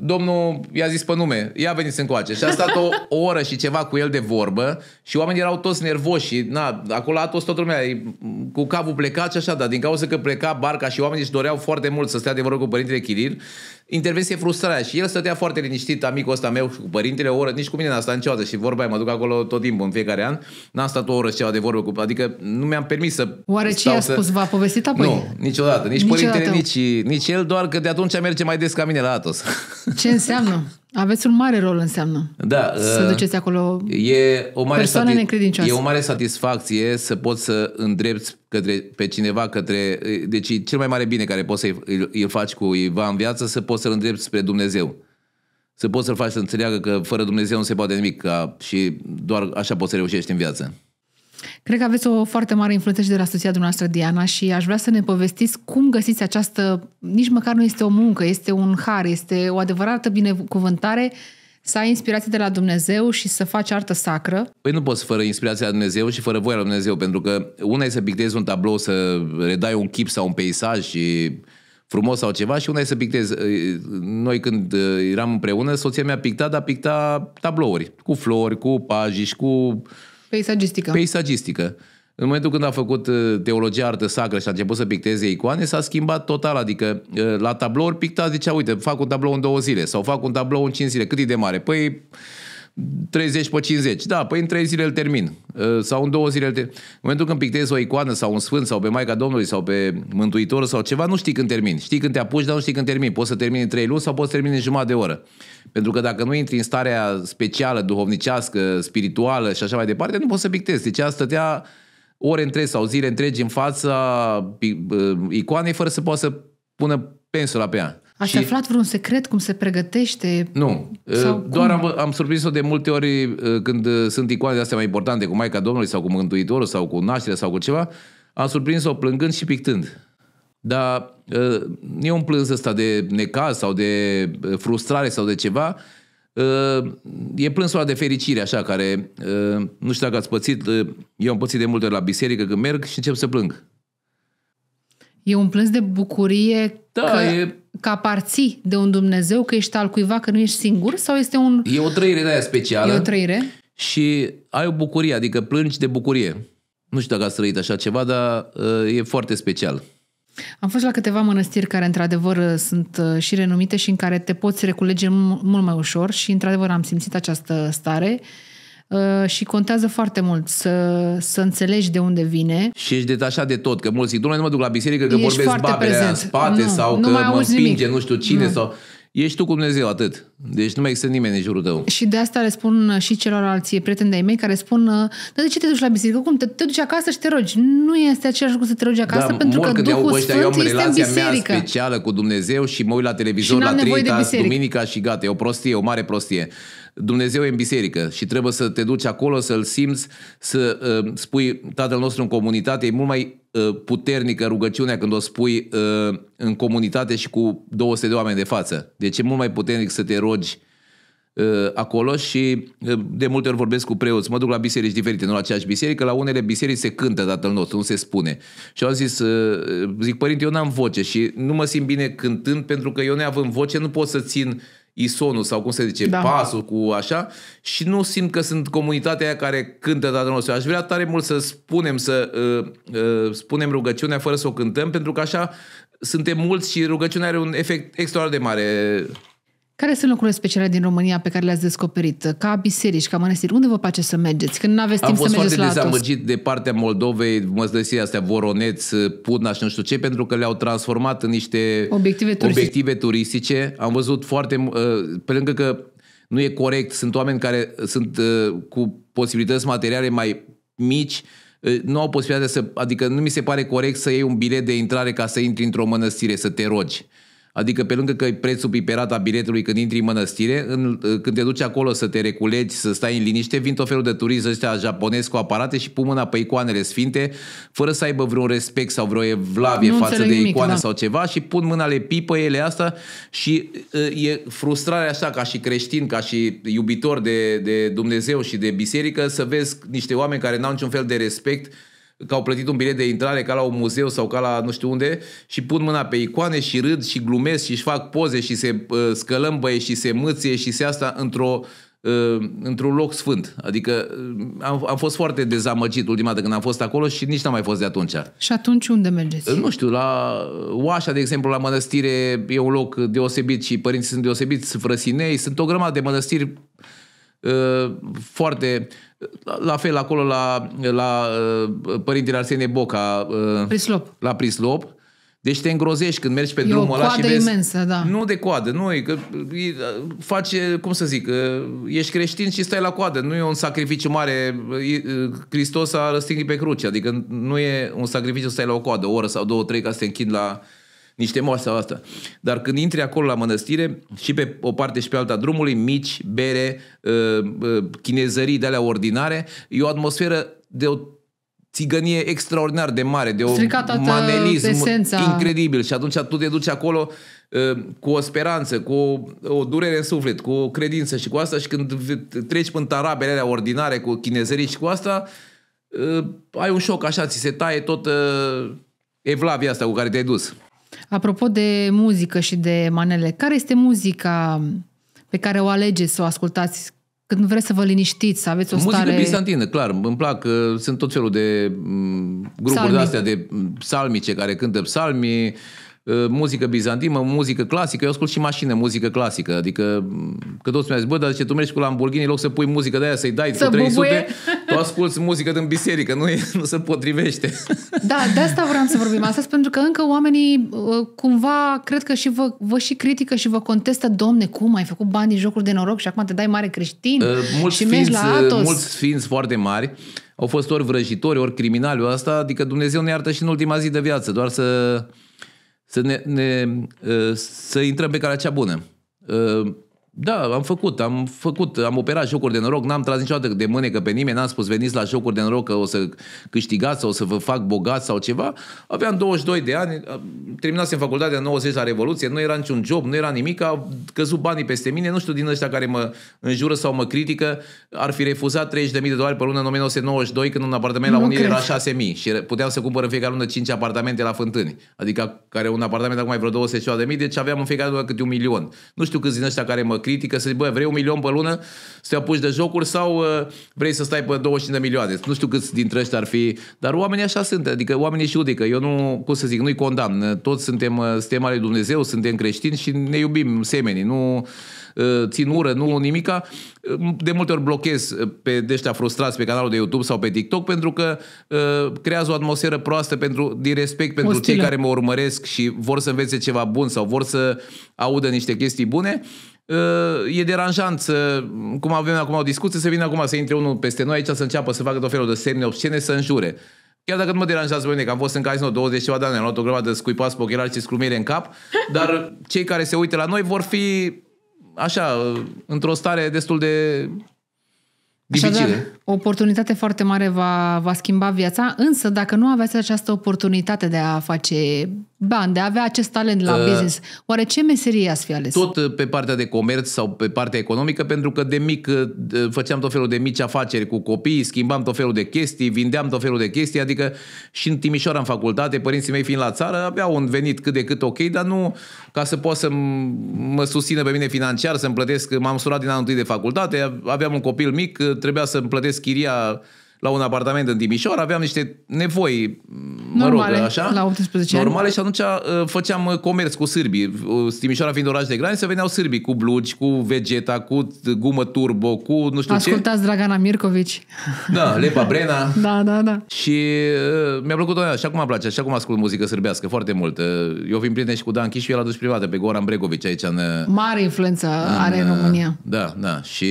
domnul i-a zis pe nume, ia veniți încoace. Și a stat o, o oră și ceva cu el de vorbă și oamenii erau toți nervoși și na, acolo a toți toată lumea cu capul plecat și așa, dar din cauza că pleca barca și oamenii își doreau foarte mult să stea de vorbă cu părintele Chiril intervenție frustrarea și el stătea foarte liniștit, amicul ăsta meu cu părintele, o oră, nici cu mine n-a stat niciodată și vorba aia, mă duc acolo tot timpul, în fiecare an, n a stat o oră și ceva de vorbă cu, adică nu mi-am permis să Oare ce a să... spus, v-a povestit apoi? Nu, niciodată, nici niciodată. părintele, nici, nici el, doar că de atunci merge mai des ca mine la Atos. Ce înseamnă? Aveți un mare rol, înseamnă. Da. Să uh, duceți acolo e o mare persoane necredincioase. E o mare satisfacție să poți să îndrepți către, pe cineva către... Uh, deci cel mai mare bine care poți să îl, îl faci cu Iva în viață, să poți să-l îndrepți spre Dumnezeu. Să poți să-l faci să înțeleagă că fără Dumnezeu nu se poate nimic ca, și doar așa poți să reușești în viață. Cred că aveți o foarte mare influență și de la soția dumneavoastră, Diana, și aș vrea să ne povestiți cum găsiți această, nici măcar nu este o muncă, este un har, este o adevărată binecuvântare să ai inspirație de la Dumnezeu și să faci artă sacră? Păi nu poți fără inspirația de la Dumnezeu și fără voia la Dumnezeu, pentru că una e să pictezi un tablou, să redai un chip sau un peisaj și frumos sau ceva și una e să pictez. Ă, noi când ă, eram împreună, soția mea picta, dar picta tablouri cu flori, cu pajiști, cu Peisagistică. Peisagistică. În momentul când a făcut uh, teologia artă sacră și a început să picteze icoane, s-a schimbat total, adică uh, la tablouri picta, zicea, uite, fac un tablou în două zile sau fac un tablou în cinci zile, cât e de mare? Păi 30 pe 50. Da, păi în 3 zile îl termin. Ă, sau în 2 zile îl termin. În momentul când pictezi o icoană sau un sfânt sau pe Maica Domnului sau pe Mântuitor sau ceva, nu știi când termin. Știi când te apuci, dar nu știi când termin. Poți să termini în 3 luni sau poți să termini în jumătate de oră. Pentru că dacă nu intri în starea specială, duhovnicească, spirituală și așa mai departe, nu poți să pictezi. Deci asta stătea ore întregi sau zile întregi în fața ă, icoanei fără să poată să pună pensula pe ea. Ați și... aflat vreun secret cum se pregătește? Nu. Sau ă, Doar am, am surprins-o de multe ori ă, când ă, sunt icoanele astea mai importante, cu Maica Domnului sau cu Mântuitorul sau cu nașterea sau cu ceva, am surprins-o plângând și pictând. Dar e un plâns ăsta de necaz sau de frustrare sau de ceva, e plânsul de fericire, așa, care nu știu dacă ați pățit, eu am pățit de multe ori la biserică când merg și încep să plâng. E un plâns de bucurie da, că, e... că aparții de un Dumnezeu, că ești al cuiva, că nu ești singur? Sau este un... E o trăire de aia specială. E o trăire. Și ai o bucurie, adică plângi de bucurie. Nu știu dacă ați trăit așa ceva, dar uh, e foarte special. Am fost la câteva mănăstiri care, într-adevăr, uh, sunt uh, și renumite și în care te poți reculege mult mai ușor și, într-adevăr, am simțit această stare. Uh, Uh, și contează foarte mult să, să înțelegi de unde vine. Și ești detașat de tot, că mulți zic, nu mă duc la biserică că ești vorbesc babele în spate nu, sau nu că mă împinge nimic. nu știu cine nu. sau... Ești tu cu Dumnezeu, atât. Deci nu mai există nimeni în jurul tău. Și de asta le spun uh, și celorlalți prieteni de-ai mei care spun, uh, dar de ce te duci la biserică? Cum? Te, te duci acasă și te rogi. Nu este același lucru să te rogi acasă da, pentru că Duhul ăștia, Sfânt eu am este relația în biserică. mea specială cu Dumnezeu și mă uit la televizor la trei duminica și gata. E o prostie, o mare prostie. Dumnezeu e în biserică și trebuie să te duci acolo, să-L simți, să uh, spui Tatăl nostru în comunitate. E mult mai Uh, puternică rugăciunea când o spui uh, în comunitate și cu 200 de oameni de față. Deci e mult mai puternic să te rogi uh, acolo și de multe ori vorbesc cu preoți. Mă duc la biserici diferite, nu la aceeași biserică. La unele biserici se cântă Tatăl nostru, nu se spune. Și am zis, zic, părinte, eu n-am voce și nu mă simt bine cântând pentru că eu neavând voce nu pot să țin uh, isonul sau cum se zice, da. pasul cu așa și nu simt că sunt comunitatea aia care cântă Tatăl nostru. Aș vrea tare mult să spunem, să uh, uh, spunem rugăciunea fără să o cântăm, pentru că așa suntem mulți și rugăciunea are un efect extraordinar de mare care sunt locurile speciale din România pe care le-ați descoperit? Ca biserici, ca mănăstiri, unde vă place să mergeți? Când nu aveți timp să mergeți la Am fost foarte dezamăgit de partea Moldovei, măslăsii astea, Voroneț, Putna și nu știu ce, pentru că le-au transformat în niște obiective turistice. Obiective turistice. Am văzut foarte, ă, pe lângă că nu e corect, sunt oameni care sunt ă, cu posibilități materiale mai mici, ă, nu au posibilitatea să, adică nu mi se pare corect să iei un bilet de intrare ca să intri într-o mănăstire, să te rogi. Adică pe lângă că e prețul piperat a biletului când intri în mănăstire, în, uh, când te duci acolo să te reculegi, să stai în liniște, vin tot felul de turiști ăștia japonezi cu aparate și pun mâna pe icoanele sfinte, fără să aibă vreun respect sau vreo evlavie nu față de nimic, icoane da. sau ceva și pun mâna le pipă ele asta și uh, e frustrarea așa ca și creștin, ca și iubitor de, de Dumnezeu și de biserică să vezi niște oameni care n-au niciun fel de respect că au plătit un bilet de intrare ca la un muzeu sau ca la nu știu unde și pun mâna pe icoane și râd și glumesc și își fac poze și se uh, scălămbăie și se mâție și se asta într-o uh, într-un loc sfânt. Adică uh, am, am fost foarte dezamăgit ultima dată când am fost acolo și nici n-am mai fost de atunci. Și atunci unde mergeți? Uh, nu știu, la Oașa, de exemplu, la mănăstire e un loc deosebit și părinții sunt deosebiți, frăsinei, sunt o grămadă de mănăstiri uh, foarte la fel acolo la, la uh, părintele Arsenie Boca. Uh, Prislop. La Prislop. Deci te îngrozești când mergi pe e drumul ăla și vezi... imensă, da. Nu de coadă, nu e, că e, face, cum să zic, uh, ești creștin și stai la coadă. Nu e un sacrificiu mare. Hristos a răstignit pe cruce, adică nu e un sacrificiu să stai la o coadă, o oră sau două, trei, ca să te închid la niște moase asta. Dar când intri acolo la mănăstire, și pe o parte și pe alta drumului, mici, bere, ă, ă, chinezării de alea ordinare, e o atmosferă de o țigănie extraordinar de mare, de o manelism esența. incredibil și atunci tu te duci acolo ă, cu o speranță, cu o, o durere în suflet, cu o credință și cu asta și când treci până tarabele alea ordinare cu chinezării și cu asta ai un șoc așa, ți se taie tot evlavia asta cu care te-ai dus. Apropo de muzică și de manele, care este muzica pe care o alegeți să o ascultați când vreți să vă liniștiți, să aveți o Muzică stare... Muzică bizantină, clar, îmi plac, uh, sunt tot felul de mm, grupuri de astea, mm, de psalmice care cântă psalmi, uh, muzică bizantină, muzică clasică, eu ascult și mașină, muzică clasică, adică mm, că toți mi-a zis, bă, dar ce tu mergi cu Lamborghini, în loc să pui muzică de aia, să-i dai să 300, bubuie. tu asculti muzică din biserică, nu, e, nu se potrivește. Da, de asta vreau să vorbim astăzi, pentru că încă oamenii uh, cumva cred că și vă, vă și critică și vă contestă, domne, cum ai făcut bani din jocuri de noroc și acum te dai mare creștin uh, mulți și mergi la Atos. Mulți ființi foarte mari au fost ori vrăjitori, ori criminali, asta, adică Dumnezeu ne iartă și în ultima zi de viață, doar să, să ne, ne uh, să intrăm pe calea cea bună uh, da, am făcut, am făcut, am operat jocuri de noroc, n-am tras niciodată de mânecă pe nimeni, n-am spus veniți la jocuri de noroc că o să câștigați sau o să vă fac bogat sau ceva. Aveam 22 de ani, terminasem facultatea 90 la Revoluție, nu era niciun job, nu era nimic, au căzut banii peste mine, nu știu din ăștia care mă înjură sau mă critică, ar fi refuzat 30.000 de dolari pe lună în 1992 când un apartament la Unire era 6.000 și puteam să cumpăr în fiecare lună 5 apartamente la Fântâni, adică care un apartament acum mai vreo 200 de mii, deci aveam în fiecare lună câte un milion. Nu știu câți din ăștia care mă critică, să zici, bă, vrei un milion pe lună să te apuci de jocuri sau uh, vrei să stai pe 25 de milioane? Nu știu câți dintre ăștia ar fi, dar oamenii așa sunt, adică oamenii și udică. Eu nu, cum să zic, nu-i condamn. Toți suntem, uh, suntem ale Dumnezeu, suntem creștini și ne iubim semenii. Nu, uh, țin ură, nu nimica, de multe ori blochez pe deștea frustrați pe canalul de YouTube sau pe TikTok pentru că uh, creează o atmosferă proastă pentru, din respect pentru Ostile. cei care mă urmăresc și vor să învețe ceva bun sau vor să audă niște chestii bune Ă, e deranjant să, cum avem acum o discuție, să vină acum să intre unul peste noi aici, să înceapă să facă tot felul de semne obscene, să înjure. Chiar dacă nu mă deranjează pe mine, că am fost în casino 20 ceva de ani, am luat o grămadă de scuipați, pochelari și scrumire în cap, dar cei care se uită la noi vor fi așa, într-o stare destul de dificilă. Așadar, o oportunitate foarte mare va, va schimba viața, însă dacă nu aveți această oportunitate de a face bani, de a avea acest talent la uh, business, oare ce meserie ați fi ales? Tot eh, pe partea de comerț sau pe partea economică, pentru că de mic eh, făceam tot felul de mici afaceri cu copii, schimbam tot felul de chestii, vindeam tot felul de chestii, adică și în Timișoara în facultate, părinții mei fiind la țară, aveau un venit cât de cât ok, dar nu ca să pot să mă susțină pe mine financiar, să-mi plătesc, m-am surat din anul de facultate, aveam un copil mic, eh, trebuia să-mi plătesc plătesc chiria la un apartament în Timișoara, aveam niște nevoi, mă normale, rog, așa? la 18 ani. Normale și atunci uh, făceam uh, comerț cu sârbii. Uh, Timișoara fiind oraș de graniță, veneau sârbii cu blugi, cu vegeta, cu gumă turbo, cu nu știu Ascultați ce. Ascultați Dragana Mircovici. Da, Lepa Brena. da, da, da. Și mi-a plăcut totdeauna. Și acum îmi place, și acum ascult muzică sârbească foarte mult. Eu vin prieten și cu Dan Chiș și el a dus privată pe Goran Bregovici aici în... Mare influență în, are în România. Da, da. Și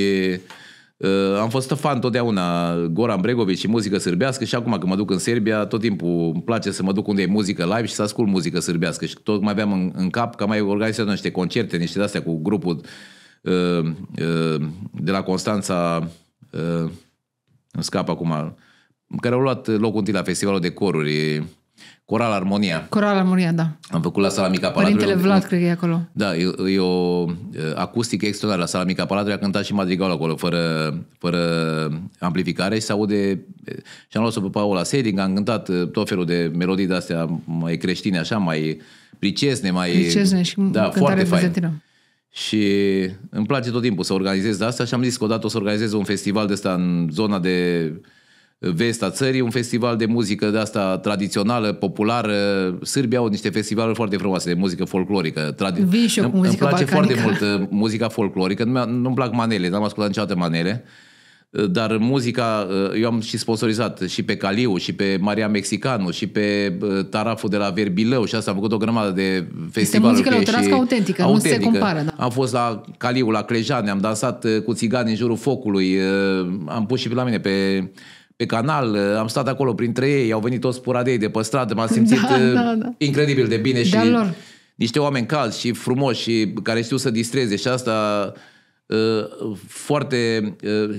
Uh, am fost fan totdeauna Goran Bregovic și muzică sârbească și acum când mă duc în Serbia, tot timpul îmi place să mă duc unde e muzică live și să ascult muzică sârbească. Și tot mai aveam în, în cap că mai organizat niște concerte, niște astea cu grupul uh, uh, de la Constanța, uh, îmi scap acum, care au luat locul întâi la festivalul de coruri Coral Armonia. Coral Armonia, da. Am făcut la sala Mica Palatului. Părintele Vlad, cred că e acolo. Da, e, e o acustică extraordinară. La sala Mica Palatului a cântat și madrigal acolo, fără, fără amplificare și se aude... Și am luat-o pe Paula Seding, am cântat tot felul de melodii de-astea mai creștine, așa, mai pricesne, mai... Pricesne și da, foarte fain. Și îmi place tot timpul să organizez asta și am zis că odată o să organizez un festival de ăsta în zona de vesta, țării, un festival de muzică de asta tradițională, populară. Sârbia au niște festivaluri foarte frumoase de muzică folclorică. Tradi- Vin și eu cu muzică Îmi place balcanică. foarte mult uh, muzica folclorică. Nu, nu-mi plac manele, n-am ascultat niciodată manele. Uh, dar muzica, uh, eu am și sponsorizat și pe Caliu, și pe Maria Mexicanu, și pe Taraful de la Verbilău și asta am făcut o grămadă de festivaluri. Este muzică lăutărască autentică, autentică, nu se compară. Da. Am fost la Caliu, la Clejane, am dansat cu țigani în jurul focului, am pus și pe la mine pe pe canal, eh, am stat acolo printre ei, au venit toți puradei de pe stradă, m-am simțit da, eh, da, da. incredibil de bine de și lor. niște oameni calzi și frumoși și care știu să distreze și asta eh, foarte...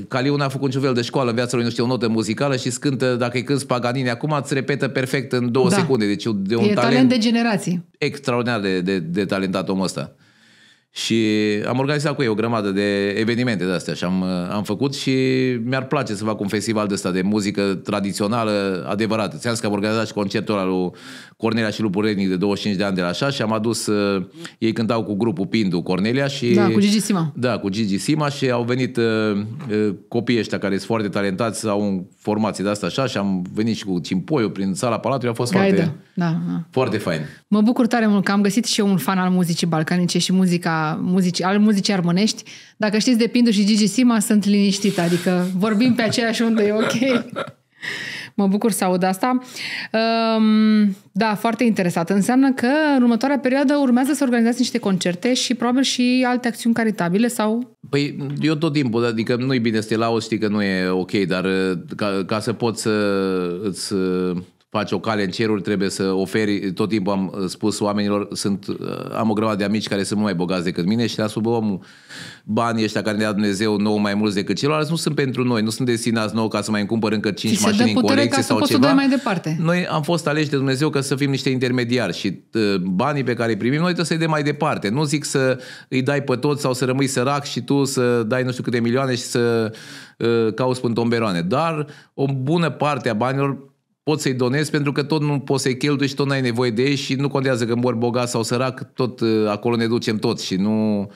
Caliu n-a făcut niciun fel de școală în viața lui, nu știu, o notă muzicală și scântă, dacă îi cânti Paganini acum, îți repetă perfect în două da. secunde. Deci de un e talent, talent de generații. Extraordinar de, de, de talentat omul ăsta. Și am organizat cu ei o grămadă de evenimente de astea și am, uh, am făcut și mi-ar place să fac un festival de ăsta de muzică tradițională adevărată. Ți-am zis că am organizat și concertul ăla lui Cornelia și Lupurednic de 25 de ani de la așa și am adus, uh, ei cântau cu grupul Pindu Cornelia și... Da, cu Gigi Sima. Da, cu Gigi Sima și au venit uh, uh, copiii ăștia care sunt foarte talentați, au formații de asta așa și am venit și cu Cimpoiu prin sala Palatului, a fost Gaida. foarte... Da, da. Foarte fain. Mă bucur tare mult că am găsit și eu un fan al muzicii balcanice și muzica, muzici, al muzicii armănești. Dacă știți de Pindu și Gigi Sima, sunt liniștit, adică vorbim pe aceeași undă, e ok. Mă bucur să aud asta. Ehm, da, foarte interesat. Înseamnă că în următoarea perioadă urmează să organizați niște concerte și probabil și alte acțiuni caritabile sau... Păi eu tot timpul, adică nu-i bine să te lauzi, știi că nu e ok, dar eh, ca, ca să poți să îți eh, faci o cale în ceruri, trebuie să oferi, tot timpul am uh, spus oamenilor, sunt, uh, am o grămadă de amici care sunt mai bogați decât mine și le-a spus, bă, omul, banii ăștia care ne-a Dumnezeu nou mai mulți decât celorlalți nu sunt pentru noi, nu sunt destinați nou ca să mai cumpăr încă 5 mașini în colecție sau ceva. mai departe. Noi am fost aleși de Dumnezeu ca să fim niște intermediari și uh, banii pe care îi primim noi trebuie să-i dăm mai departe. Nu zic să îi dai pe toți sau să rămâi sărac și tu să dai nu știu câte milioane și să cauți pântomberoane. Dar o bună parte a banilor poți să-i donezi pentru că tot nu poți să-i cheltui și tot n-ai nevoie de ei și nu contează că mor bogat sau sărac, tot uh, acolo ne ducem toți și nu...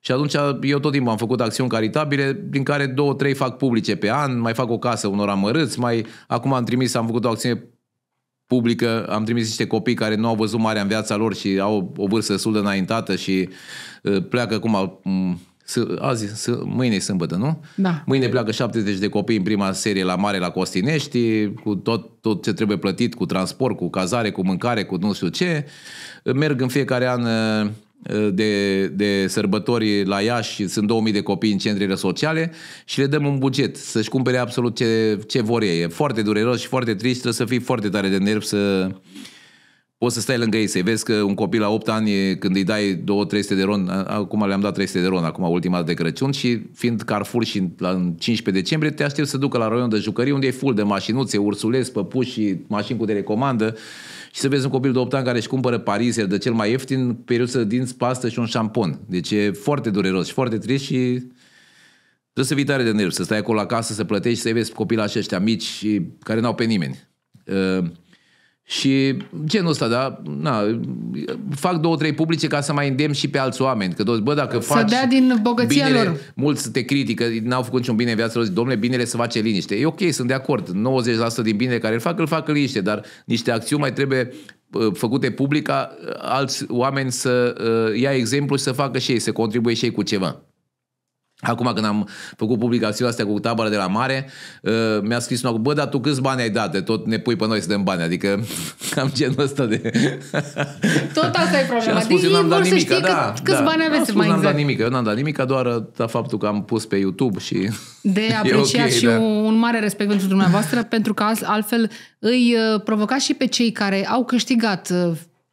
Și atunci eu tot timpul am făcut acțiuni caritabile, din care două, trei fac publice pe an, mai fac o casă unor amărâți, mai... Acum am trimis, am făcut o acțiune publică, am trimis niște copii care nu au văzut marea în viața lor și au o vârstă destul de înaintată și uh, pleacă cum azi, mâine e sâmbătă, nu? Da. Mâine pleacă 70 de copii în prima serie la mare la Costinești, cu tot, tot ce trebuie plătit, cu transport, cu cazare, cu mâncare, cu nu știu ce. Merg în fiecare an uh, de, de sărbători la Iași, sunt 2000 de copii în centrele sociale și le dăm un buget să-și cumpere absolut ce, ce vor ei. E foarte dureros și foarte trist, trebuie să fii foarte tare de nervi să, poți să stai lângă ei, să-i vezi că un copil la 8 ani, când îi dai 2-300 de ron, acum le-am dat 300 de ron, acum ultima de Crăciun și fiind Carrefour și la 15 decembrie, te aștept să ducă la raionul de jucării unde e full de mașinuțe, ursuleți, păpuși și mașini cu telecomandă și să vezi un copil de 8 ani care își cumpără parizer de cel mai ieftin, periuță din pastă și un șampon. Deci e foarte dureros și foarte trist și trebuie să vii tare de nervi, să stai acolo acasă, să plătești, să-i vezi copilul aceștia mici și care n-au pe nimeni. Uh, și genul ăsta, da? Na, fac două, trei publice ca să mai îndemn și pe alți oameni. Că toți, bă, dacă să faci... dea din bogăția binele, lor. Mulți te critică, n-au făcut niciun bine în viața lor. Domnule, binele să face liniște. E ok, sunt de acord. 90% din binele care îl fac, îl fac liniște. Dar niște acțiuni mai trebuie făcute publica uh, alți oameni să uh, ia exemplu și să facă și ei, să contribuie și ei cu ceva. Acum când am făcut publicațiile astea cu tabără de la mare, ă, mi-a scris un bă, dar tu câți bani ai dat? De tot ne pui pe noi să dăm bani, adică cam genul ăsta de... tot asta e problema. Și spus, eu n-am dat nimic, da, da, câți da. bani aveți spus, mai n-am exact. dat nimic, eu n-am dat nimic, doar da, faptul că am pus pe YouTube și... De apreciat okay, și da. un mare respect pentru dumneavoastră, pentru că altfel îi ă, provoca și pe cei care au câștigat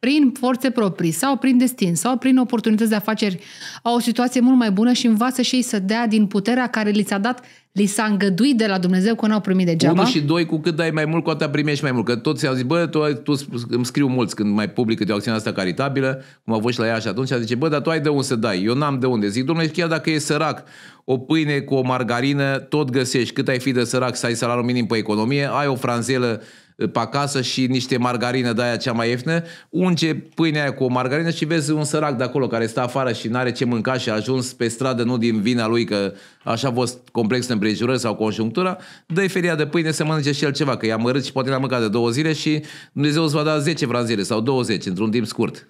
prin forțe proprii sau prin destin sau prin oportunități de afaceri au o situație mult mai bună și învață și ei să dea din puterea care li s-a dat, li s-a îngăduit de la Dumnezeu că nu au primit degeaba. Unu și doi, cu cât dai mai mult, cu atât primești mai mult. Că toți au zis, bă, tu, tu îmi scriu mulți când mai public câte o acțiune asta caritabilă, cum a fost și la ea și atunci, a zice, bă, dar tu ai de unde să dai, eu n-am de unde. Zic, domnule, chiar dacă e sărac, o pâine cu o margarină, tot găsești. Cât ai fi de sărac să ai salariul minim pe economie, ai o franzelă Eh, pe acasă și niște margarină de aia cea mai ieftină, unge pâinea aia cu o margarină și vezi un sărac de acolo care stă afară și n-are ce mânca și a ajuns pe stradă nu din vina lui că așa a fost complex împrejurări sau conjunctura, dă-i feria de pâine să mănânce și el ceva, că i-a mărât și poate l-a mâncat de două zile și Dumnezeu îți va da 10 franzire sau 20 într-un timp scurt.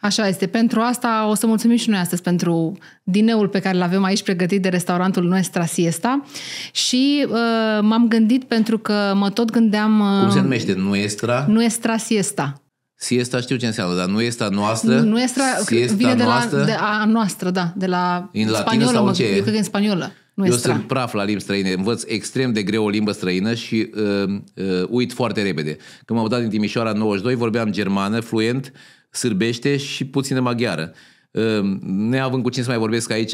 Așa este. Pentru asta o să mulțumim și noi astăzi pentru dineul pe care îl avem aici pregătit de restaurantul Nuestra Siesta și uh, m-am gândit pentru că mă tot gândeam... Uh, Cum se numește? Nuestra? Nuestra Siesta. Siesta știu ce înseamnă, dar nuestra noastră? Nuestra siesta vine de la De a noastră, da, de la... În latină spaniolă, sau mă, ce? Eu cred că în spaniolă. Nu Eu sunt praf la limbi străine, învăț extrem de greu o limbă străină și uh, uh, uit foarte repede. Când m-am dat din Timișoara în 92, vorbeam germană, fluent, sârbește și puțină maghiară. Uh, neavând cu cine să mai vorbesc aici,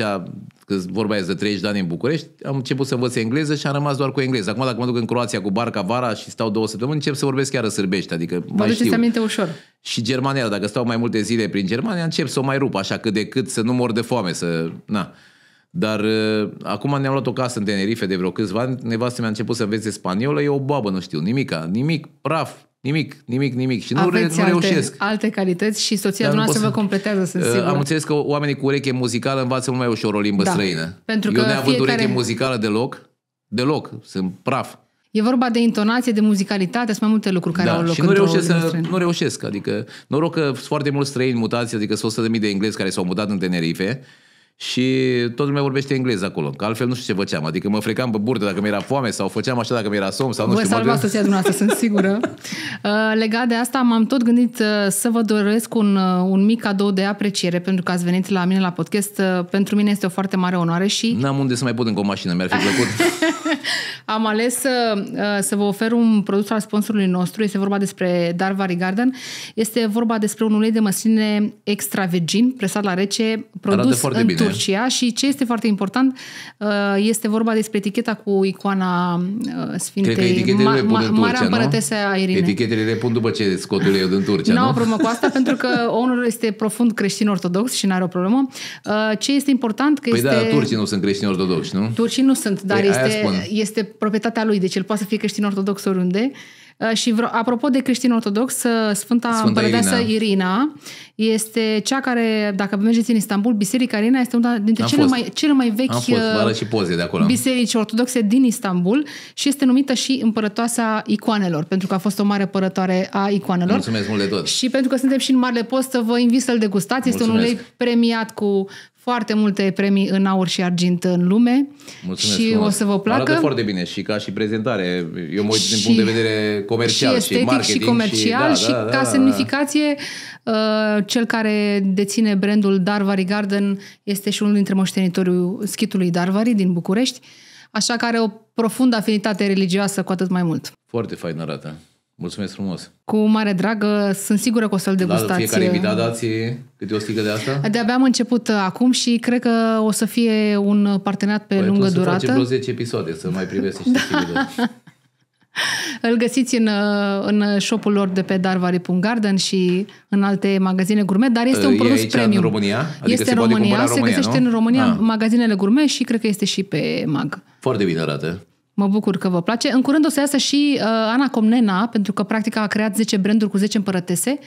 că vorba este de 30 de ani în București, am început să învăț engleză și am rămas doar cu engleză. Acum dacă mă duc în Croația cu barca vara și stau două săptămâni, încep să vorbesc chiar sârbește, adică Vă mai știu. aminte ușor. Și Germania, dacă stau mai multe zile prin Germania, încep să o mai rup așa cât de cât, să nu mor de foame, să... Na. Dar uh, acum ne-am luat o casă în Tenerife de vreo câțiva ani, nevastă mi-a început să învețe spaniolă, e o babă, nu știu, nimica, nimic, praf, nimic, nimic, nimic. Și nu, re, nu alte, reușesc. alte calități și soția Dar noastră să... vă completează, sunt sigură. Uh, am înțeles că oamenii cu ureche muzicală învață mult mai ușor o limbă da. străină. Pentru că Eu neavând fiecare... ureche muzicală deloc, deloc, sunt praf. E vorba de intonație, de muzicalitate, sunt mai multe lucruri care da, au loc și nu reușesc, să, nu reușesc, adică noroc că sunt foarte mulți străini mutați, adică sunt 100.000 de englezi care s-au mutat în Tenerife, și toată lumea vorbește engleză acolo, că altfel nu știu ce făceam. Adică mă frecam pe burtă dacă mi-era foame sau făceam așa dacă mi-era somn sau nu Voi știu. Vă să soția dumneavoastră, sunt sigură. Uh, legat de asta, m-am tot gândit uh, să vă doresc un, uh, un mic cadou de apreciere pentru că ați venit la mine la podcast. Pentru mine este o foarte mare onoare și... N-am unde să mai pot încă o mașină, mi-ar fi plăcut. Am ales să, să vă ofer un produs al sponsorului nostru. Este vorba despre Darvari Garden. Este vorba despre un ulei de măsline extra virgin, presat la rece, produs Arată foarte în bine. Turcia și ce este foarte important uh, este vorba despre eticheta cu icoana uh, Sfintei Cred că etichetele Ma- Ma- Marea Împărătesă Irine. Etichetele repun după ce scotul eu din Turcia, nu? Nu problemă cu asta pentru că onul este profund creștin-ortodox și nu are o problemă. Uh, ce este important că păi da, este... da, turcii nu sunt creștini-ortodoxi, nu? Turcii nu sunt, dar păi este, este proprietatea lui, deci el poate să fie creștin-ortodox oriunde. Uh, și apropo de creștin ortodox, uh, Sfânta, Sfânta Irina. Irina este cea care, dacă mergeți în Istanbul, Biserica Irina este una dintre cele mai, cele mai vechi fost. și poze de acolo. biserici ortodoxe din Istanbul și este numită și împărătoasa icoanelor, pentru că a fost o mare părătoare a icoanelor. Mulțumesc mult de tot! Și pentru că suntem și în Marele Post, vă invit să-l degustați. Mulțumesc. Este un ulei premiat cu foarte multe premii în aur și argint în lume Mulțumesc și frumos. o să vă placă. Arată foarte bine și ca și prezentare. Eu mă uit din punct de vedere comercial și, estetic, și marketing. Și comercial și, da, da, și da, ca da, semnificație da. cel care deține brandul Darvari Garden este și unul dintre moștenitorii schitului Darvari din București, așa că are o profundă afinitate religioasă cu atât mai mult. Foarte fain arată. Mulțumesc frumos! Cu mare dragă, sunt sigură că o să-l da, degustați. La fiecare invitat dați câte o sticlă de asta? De-abia am început acum și cred că o să fie un partenerat pe păi lungă să durată. Să 10 episoade să mai privesc și da. Îl găsiți în, în shop-ul lor de pe darvari.garden și în alte magazine gourmet, dar este un e produs aici premium. în România? Adică este se România, se România, găsește nu? în România, ah. magazinele gourmet și cred că este și pe mag. Foarte bine arată. Mă bucur că vă place. În curând o să iasă și uh, Ana Comnena, pentru că practic a creat 10 branduri cu 10 împărătese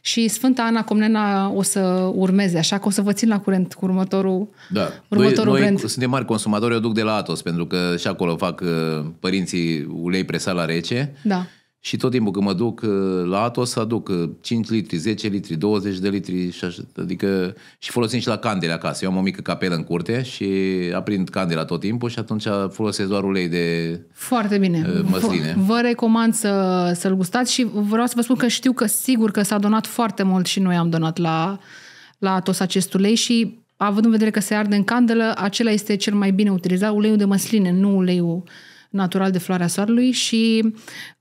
și Sfânta Ana Comnena o să urmeze, așa că o să vă țin la curent cu următorul, da. următorul noi, brand. Noi suntem mari consumatori, eu duc de la Atos, pentru că și acolo fac uh, părinții ulei presat la rece. Da. Și tot timpul când mă duc uh, la Atos, aduc 5 uh, litri, 10 litri, 20 de litri și așa, adică și folosim și la candele acasă. Eu am o mică capelă în curte și aprind candela tot timpul și atunci folosesc doar ulei de Foarte bine. Uh, măsline. Vă, vă recomand să, să-l gustați și vreau să vă spun că știu că sigur că s-a donat foarte mult și noi am donat la, la Atos acest ulei și având în vedere că se arde în candelă, acela este cel mai bine utilizat, uleiul de măsline, nu uleiul natural de floarea soarelui și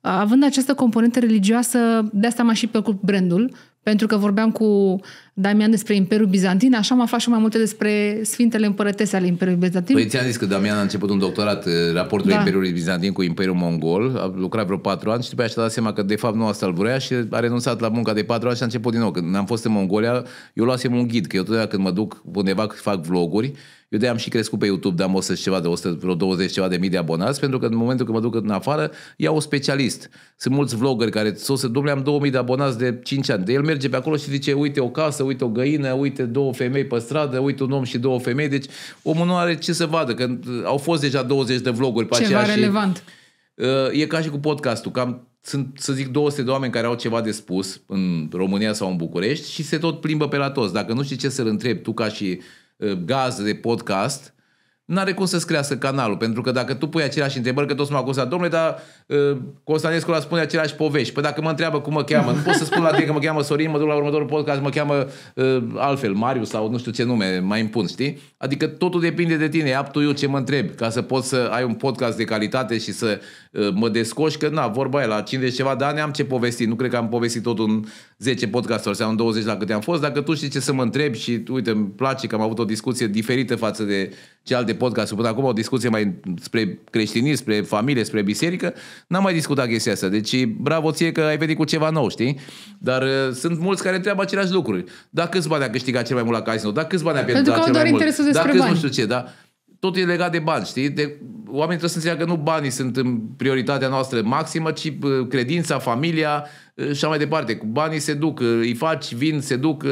având această componentă religioasă, de asta m-a și plăcut brandul, pentru că vorbeam cu Damian despre Imperiul Bizantin, așa am aflat și mai multe despre Sfintele Împărătese ale Imperiului Bizantin. Păi ți-am zis că Damian a început un doctorat, uh, raportul da. Imperiului Bizantin cu Imperiul Mongol, a lucrat vreo patru ani și după aceea a dat seama că de fapt nu asta îl vrea și a renunțat la munca de patru ani și a început din nou. Când am fost în Mongolia, eu luasem un ghid, că eu totdeauna când mă duc undeva, fac vloguri, eu de-am și crescut pe YouTube, de-am 100 ceva de 100, vreo 20 ceva de mii de abonați, pentru că în momentul când mă duc în afară, iau un specialist. Sunt mulți vloggeri care, s-o domnule, am 2000 de abonați de 5 ani. De el merge pe acolo și zice, uite o casă, uite o găină, uite două femei pe stradă, uite un om și două femei. Deci omul nu are ce să vadă, că au fost deja 20 de vloguri pe Ceva relevant. Și, uh, e ca și cu podcastul, cam sunt, să zic, 200 de oameni care au ceva de spus în România sau în București și se tot plimbă pe la toți. Dacă nu știi ce să-l întrebi tu ca și uh, Gaz de podcast nu are cum să-ți crească canalul, pentru că dacă tu pui aceleași întrebări, că toți m-au acuzat, domnule, dar uh, ă, Constantinescu la spune aceleași povești. Păi dacă mă întreabă cum mă cheamă, nu pot să spun la tine că mă cheamă Sorin, mă duc la următorul podcast, mă cheamă uh, altfel, Marius sau nu știu ce nume mai impun, știi? Adică totul depinde de tine, up to you ce mă întreb, ca să poți să ai un podcast de calitate și să uh, mă descoși, că na, vorba e, la 50 ceva de ani am ce povesti, nu cred că am povestit tot un 10 podcasturi sau un 20 la câte am fost, dacă tu știi ce să mă întrebi și uite, îmi place că am avut o discuție diferită față de ce alte podcast până acum, o discuție mai spre creștinism, spre familie, spre biserică, n-am mai discutat chestia asta. Deci, bravo ție că ai venit cu ceva nou, știi? Dar uh, sunt mulți care întreabă aceleași lucruri. Da, câți bani a câștigat cel mai mult la casino? Da, câți bani a pierdut la doar mai mult? Da, câți bani. nu știu ce, da? Totul e legat de bani, știi? De, oamenii trebuie să înțeleagă că nu banii sunt în prioritatea noastră maximă, ci uh, credința, familia uh, și așa mai departe. Cu banii se duc, uh, îi faci, vin, se duc.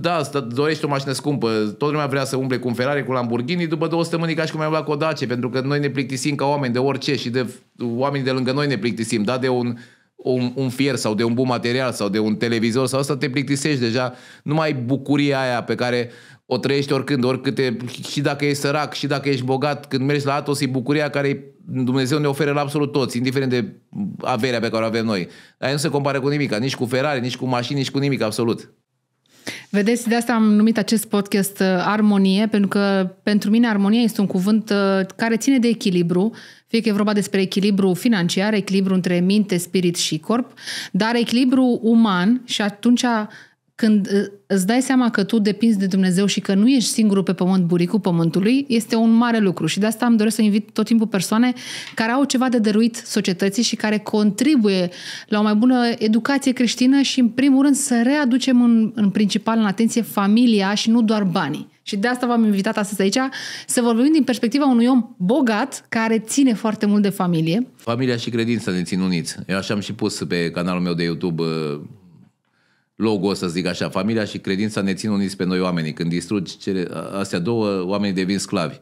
Da, dorești o mașină scumpă, tot lumea vrea să umble cu un Ferrari, cu Lamborghini, după două săptămâni ca și cum ai luat cu o pentru că noi ne plictisim ca oameni de orice și de oamenii de lângă noi ne plictisim, da, de un, un, un fier sau de un bun material sau de un televizor sau asta te plictisești deja, nu mai bucuria aia pe care o trăiești oricând, oricâte, și dacă ești sărac, și dacă ești bogat, când mergi la Atos, e bucuria care Dumnezeu ne oferă la absolut toți, indiferent de averea pe care o avem noi. Aia nu se compară cu nimic, nici cu Ferrari, nici cu mașini, nici cu nimic, absolut. Vedeți, de asta am numit acest podcast uh, Armonie, pentru că pentru mine armonia este un cuvânt uh, care ține de echilibru, fie că e vorba despre echilibru financiar, echilibru între minte, spirit și corp, dar echilibru uman și atunci când ă, îți dai seama că tu depinzi de Dumnezeu și că nu ești singurul pe pământ, buricul pământului, este un mare lucru. Și de asta am doresc să invit tot timpul persoane care au ceva de dăruit societății și care contribuie la o mai bună educație creștină și, în primul rând, să readucem în, în principal în atenție familia și nu doar banii. Și de asta v-am invitat astăzi aici să vorbim din perspectiva unui om bogat care ține foarte mult de familie. Familia și credința ne țin uniți. Eu așa am și pus pe canalul meu de YouTube ă, logo, să zic așa. Familia și credința ne țin uniți pe noi oamenii. Când distrugi cele, astea două, oamenii devin sclavi.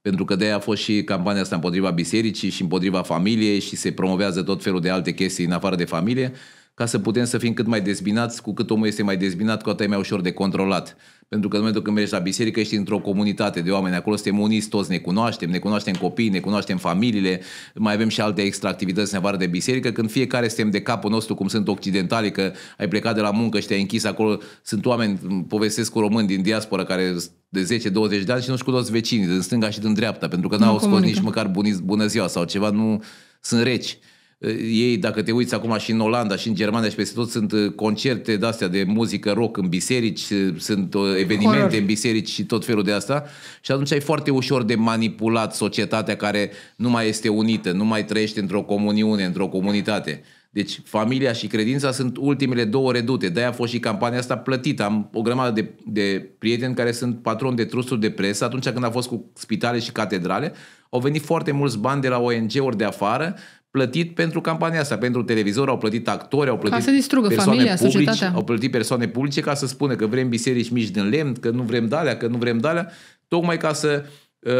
Pentru că de-aia a fost și campania asta împotriva bisericii și împotriva familiei și se promovează tot felul de alte chestii în afară de familie ca să putem să fim cât mai dezbinați, cu cât omul este mai dezbinat, cu atât e mai ușor de controlat. Pentru că în momentul când mergi la biserică, ești într-o comunitate de oameni, acolo suntem uniți, toți ne cunoaștem, ne cunoaștem copiii, ne cunoaștem familiile, mai avem și alte extractivități în afară de biserică, când fiecare suntem de capul nostru, cum sunt occidentali, că ai plecat de la muncă și te-ai închis acolo, sunt oameni, povestesc cu români din diaspora care de 10-20 de ani și nu-și cunosc vecinii, din stânga și din dreapta, pentru că n-au scos nici măcar bună ziua sau ceva, nu sunt reci. Eh, ei, dacă te uiți acum și în Olanda și în Germania și peste tot, sunt eh, concerte de-astea de muzică rock în biserici, eh, sunt evenimente Horror. în biserici și tot felul de asta. Și atunci e foarte ușor de manipulat societatea care nu mai este unită, nu mai trăiește într-o comuniune, într-o comunitate. Deci familia și credința sunt ultimele două redute. De-aia a fost și campania asta plătită. Am o grămadă de, de prieteni care sunt patroni de trusturi de presă. Atunci când a fost cu spitale și catedrale, au venit foarte mulți bani de la ONG-uri de afară plătit pentru campania asta. Pentru televizor au plătit actori, au plătit ca să distrugă persoane familia, publici, societatea. au plătit persoane publice ca să spună că vrem biserici mici din lemn, că nu vrem dalea, că nu vrem dalea, tocmai ca să uh,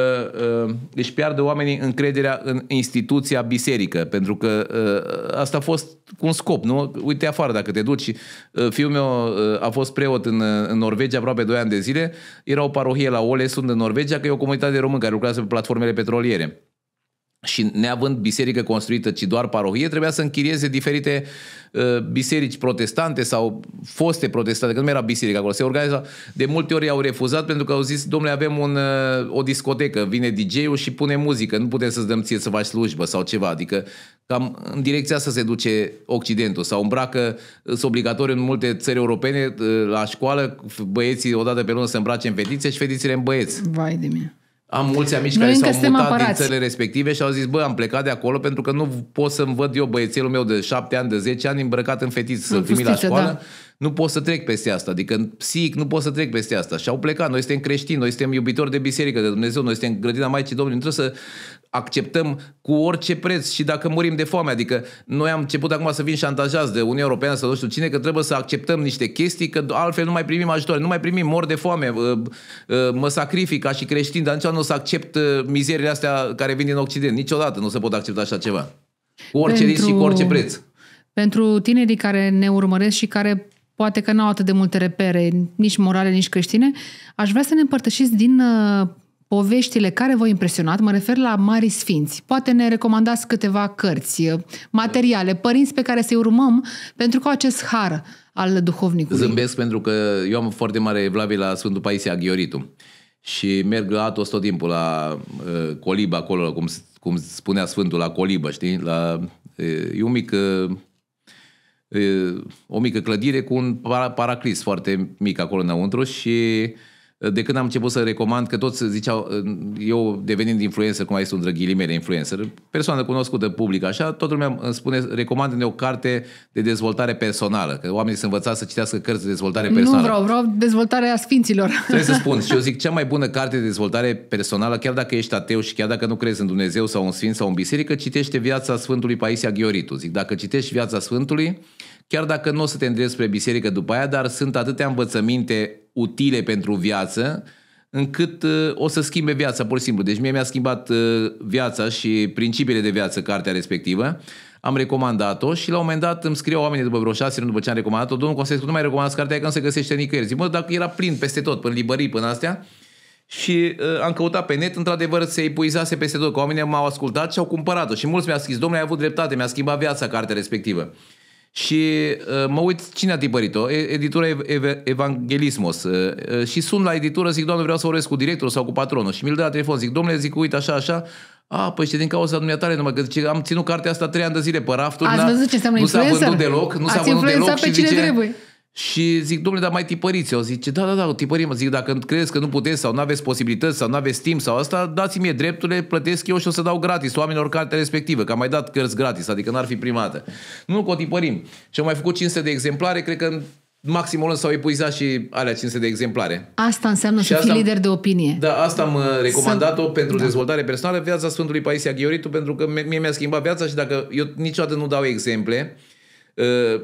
uh, își piardă oamenii încrederea în instituția biserică, pentru că uh, asta a fost cu un scop, nu? Uite afară dacă te duci. Uh, fiul meu uh, a fost preot în, uh, în Norvegia aproape 2 ani de zile, era o parohie la Olesund în Norvegia, că e o comunitate român care lucrează pe platformele petroliere și neavând biserică construită, ci doar parohie, trebuia să închirieze diferite uh, biserici protestante sau foste protestante, că nu era biserică acolo, se organiza. De multe ori au refuzat pentru că au zis, domnule, avem un, uh, o discotecă, vine DJ-ul și pune muzică, nu putem să-ți dăm ție să faci slujbă sau ceva, adică cam în direcția să se duce Occidentul sau îmbracă, sunt obligatoriu în multe țări europene, uh, la școală, băieții odată pe lună să îmbrace în fetițe și fetițele în băieți. Vai de mine. Am mulți amici Noi care s-au mutat apărați. din țările respective și au zis, bă, am plecat de acolo pentru că nu pot să-mi văd eu băiețelul meu de șapte ani, de zece ani îmbrăcat în fetiță, să-l trimit la școală. Da nu pot să trec peste asta, adică psihic nu pot să trec peste asta. Și au plecat, noi suntem creștini, noi suntem iubitori de biserică, de Dumnezeu, noi suntem grădina Maicii Domnului, trebuie să acceptăm cu orice preț și dacă murim de foame. Adică noi am început acum să vin șantajați de Uniunea Europeană sau nu știu cine că trebuie să acceptăm niște chestii că altfel nu mai primim ajutor, nu mai primim, mor de foame, uh, uh, mă sacrific ca și creștin, dar niciodată nu o să accept uh, mizerile astea care vin din Occident. Niciodată nu se pot accepta așa ceva. Cu orice Pentru... risc și cu orice preț. Pentru tinerii care ne urmăresc și care poate că n-au atât de multe repere, nici morale, nici creștine, aș vrea să ne împărtășiți din uh, poveștile care v-au impresionat, mă refer la mari sfinți. Poate ne recomandați câteva cărți, uh, materiale, părinți pe care să-i urmăm pentru că au acest har al duhovnicului. Zâmbesc pentru că eu am foarte mare evlavie la Sfântul Paisie Aghioritu și merg la Atos tot timpul la uh, Coliba acolo, cum, cum spunea Sfântul, la Coliba, știi? La, uh, e un mic uh, o mică clădire cu un paraclis foarte mic acolo înăuntru și de când am început să recomand, că toți ziceau, eu devenind influencer, cum ai sunt ghilimele influencer, persoană cunoscută public, așa, toată lumea îmi spune, recomandă-ne o carte de dezvoltare personală, că oamenii sunt învățați să citească cărți de dezvoltare personală. Nu vreau, vreau dezvoltarea sfinților. Trebuie să spun, și eu zic, cea mai bună carte de dezvoltare personală, chiar dacă ești ateu și chiar dacă nu crezi în Dumnezeu sau un sfinț sau în biserică, citește Viața Sfântului Paisia Ghioritu. Zic, dacă citești Viața Sfântului, chiar dacă nu o să te îndrezi spre biserică după aia, dar sunt atâtea învățăminte utile pentru viață, încât uh, o să schimbe viața, pur și simplu. Deci mie mi-a schimbat uh, viața și principiile de viață cartea respectivă. Am recomandat-o și la un moment dat îmi scriu oamenii după vreo șase luni după ce am recomandat-o, domnul Constescu, nu mai recomandați cartea, că nu se găsește nicăieri. Zic, mă, dacă era plin peste tot, până libării, până astea, și uh, am căutat pe net, într-adevăr se epuizase peste tot, că oamenii m-au ascultat și au cumpărat-o și mulți mi-au scris, domnule, ai avut dreptate, mi-a schimbat viața cartea respectivă și uh, mă uit cine a tipărit-o, editura Ev- Evangelismos. Uh, uh, și sun la editură, zic, doamne, vreau să vorbesc cu directorul sau cu patronul. Și mi-l dă la telefon, zic, domnule, zic, uite, așa, așa, a, păi și din cauza dumneatare numai că zice, am ținut cartea asta trei ani de zile pe rafturi. Ați văzut ce înseamnă Nu influencer? s-a vândut deloc, nu Ați s-a vândut deloc. pe și cine zice, trebuie. Și zic, domnule, dar mai tipăriți. Eu zice, da, da, da, tipărim. Zic, dacă crezi că nu puteți sau nu aveți posibilități sau nu aveți timp sau asta, dați-mi drepturile, plătesc eu și o să dau gratis oamenilor cartea respectivă, că am mai dat cărți gratis, adică n-ar fi primată. Nu, că o tipărim. Și am mai făcut 500 de exemplare, cred că maximul o s-au epuizat și alea 500 de exemplare. Asta înseamnă și să fii lider de opinie. Da, asta am uh, recomandat-o să... pentru da. dezvoltare personală, viața Sfântului Paisia Ghioritu, pentru că mie mi-a schimbat viața și dacă eu niciodată nu dau exemple, Ă,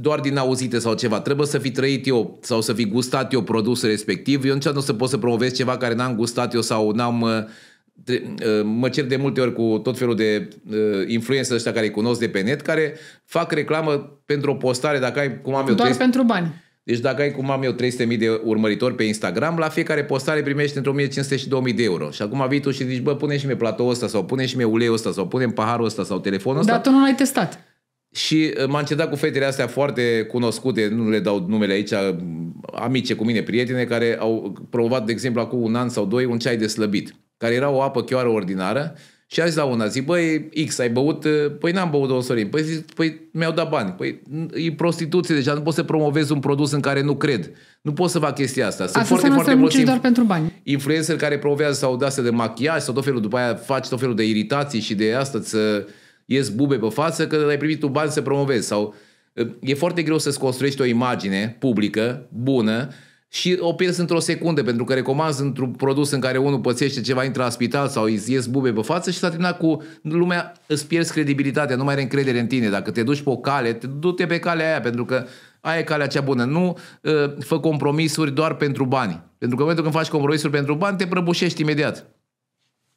doar din auzite sau ceva. Trebuie să fi trăit eu sau să fi gustat eu produsul respectiv. Eu niciodată nu să pot să promovez ceva care n-am gustat eu sau n-am... Ă, ă, mă cer de multe ori cu tot felul de influență ăștia care îi cunosc de pe net, care fac reclamă pentru o postare, dacă ai cum am eu... Doar 300... pentru bani. Deci dacă ai cum am eu 300.000 de urmăritori pe Instagram, la fiecare postare primești între 1500 și 2000 de euro. Și acum vii tu și zici, bă, pune și mie platoul ăsta sau pune și mie uleiul ăsta sau pune paharul ăsta sau telefonul ăsta. Dar tu nu l-ai testat. Și uh, m-am cedat cu fetele astea foarte cunoscute, nu le dau numele aici, uh, amice cu mine, prietene, care au promovat, de exemplu, acum un an sau doi, un ceai de slăbit, care era o apă chioară ordinară și a zis la una, zic, băi, X, ai băut? Uh, păi n-am băut, domnul Sorin. Păi, zic, păi mi-au dat bani. Păi e prostituție, deja nu poți să promovezi un produs în care nu cred. Nu poți să fac chestia asta. Sunt asta foarte, foarte mulți doar pentru bani. Influencer care promovează sau de de machiaj sau tot felul, după aia faci tot felul de iritații și de asta să... Ți ies bube pe față că ai primit tu bani să promovezi sau ă, e foarte greu să-ți construiești o imagine publică, bună, și o pierzi într-o secundă, pentru că recomanzi într-un produs în care unul pățește ceva, intră la spital sau îi ies bube pe față și s-a terminat cu lumea, îți pierzi credibilitatea, nu mai are încredere în tine. Dacă te duci pe o cale, du-te pe calea aia, pentru că aia e calea cea bună. Nu ă, fă compromisuri doar pentru bani. Pentru că în momentul când faci compromisuri pentru bani, te prăbușești imediat.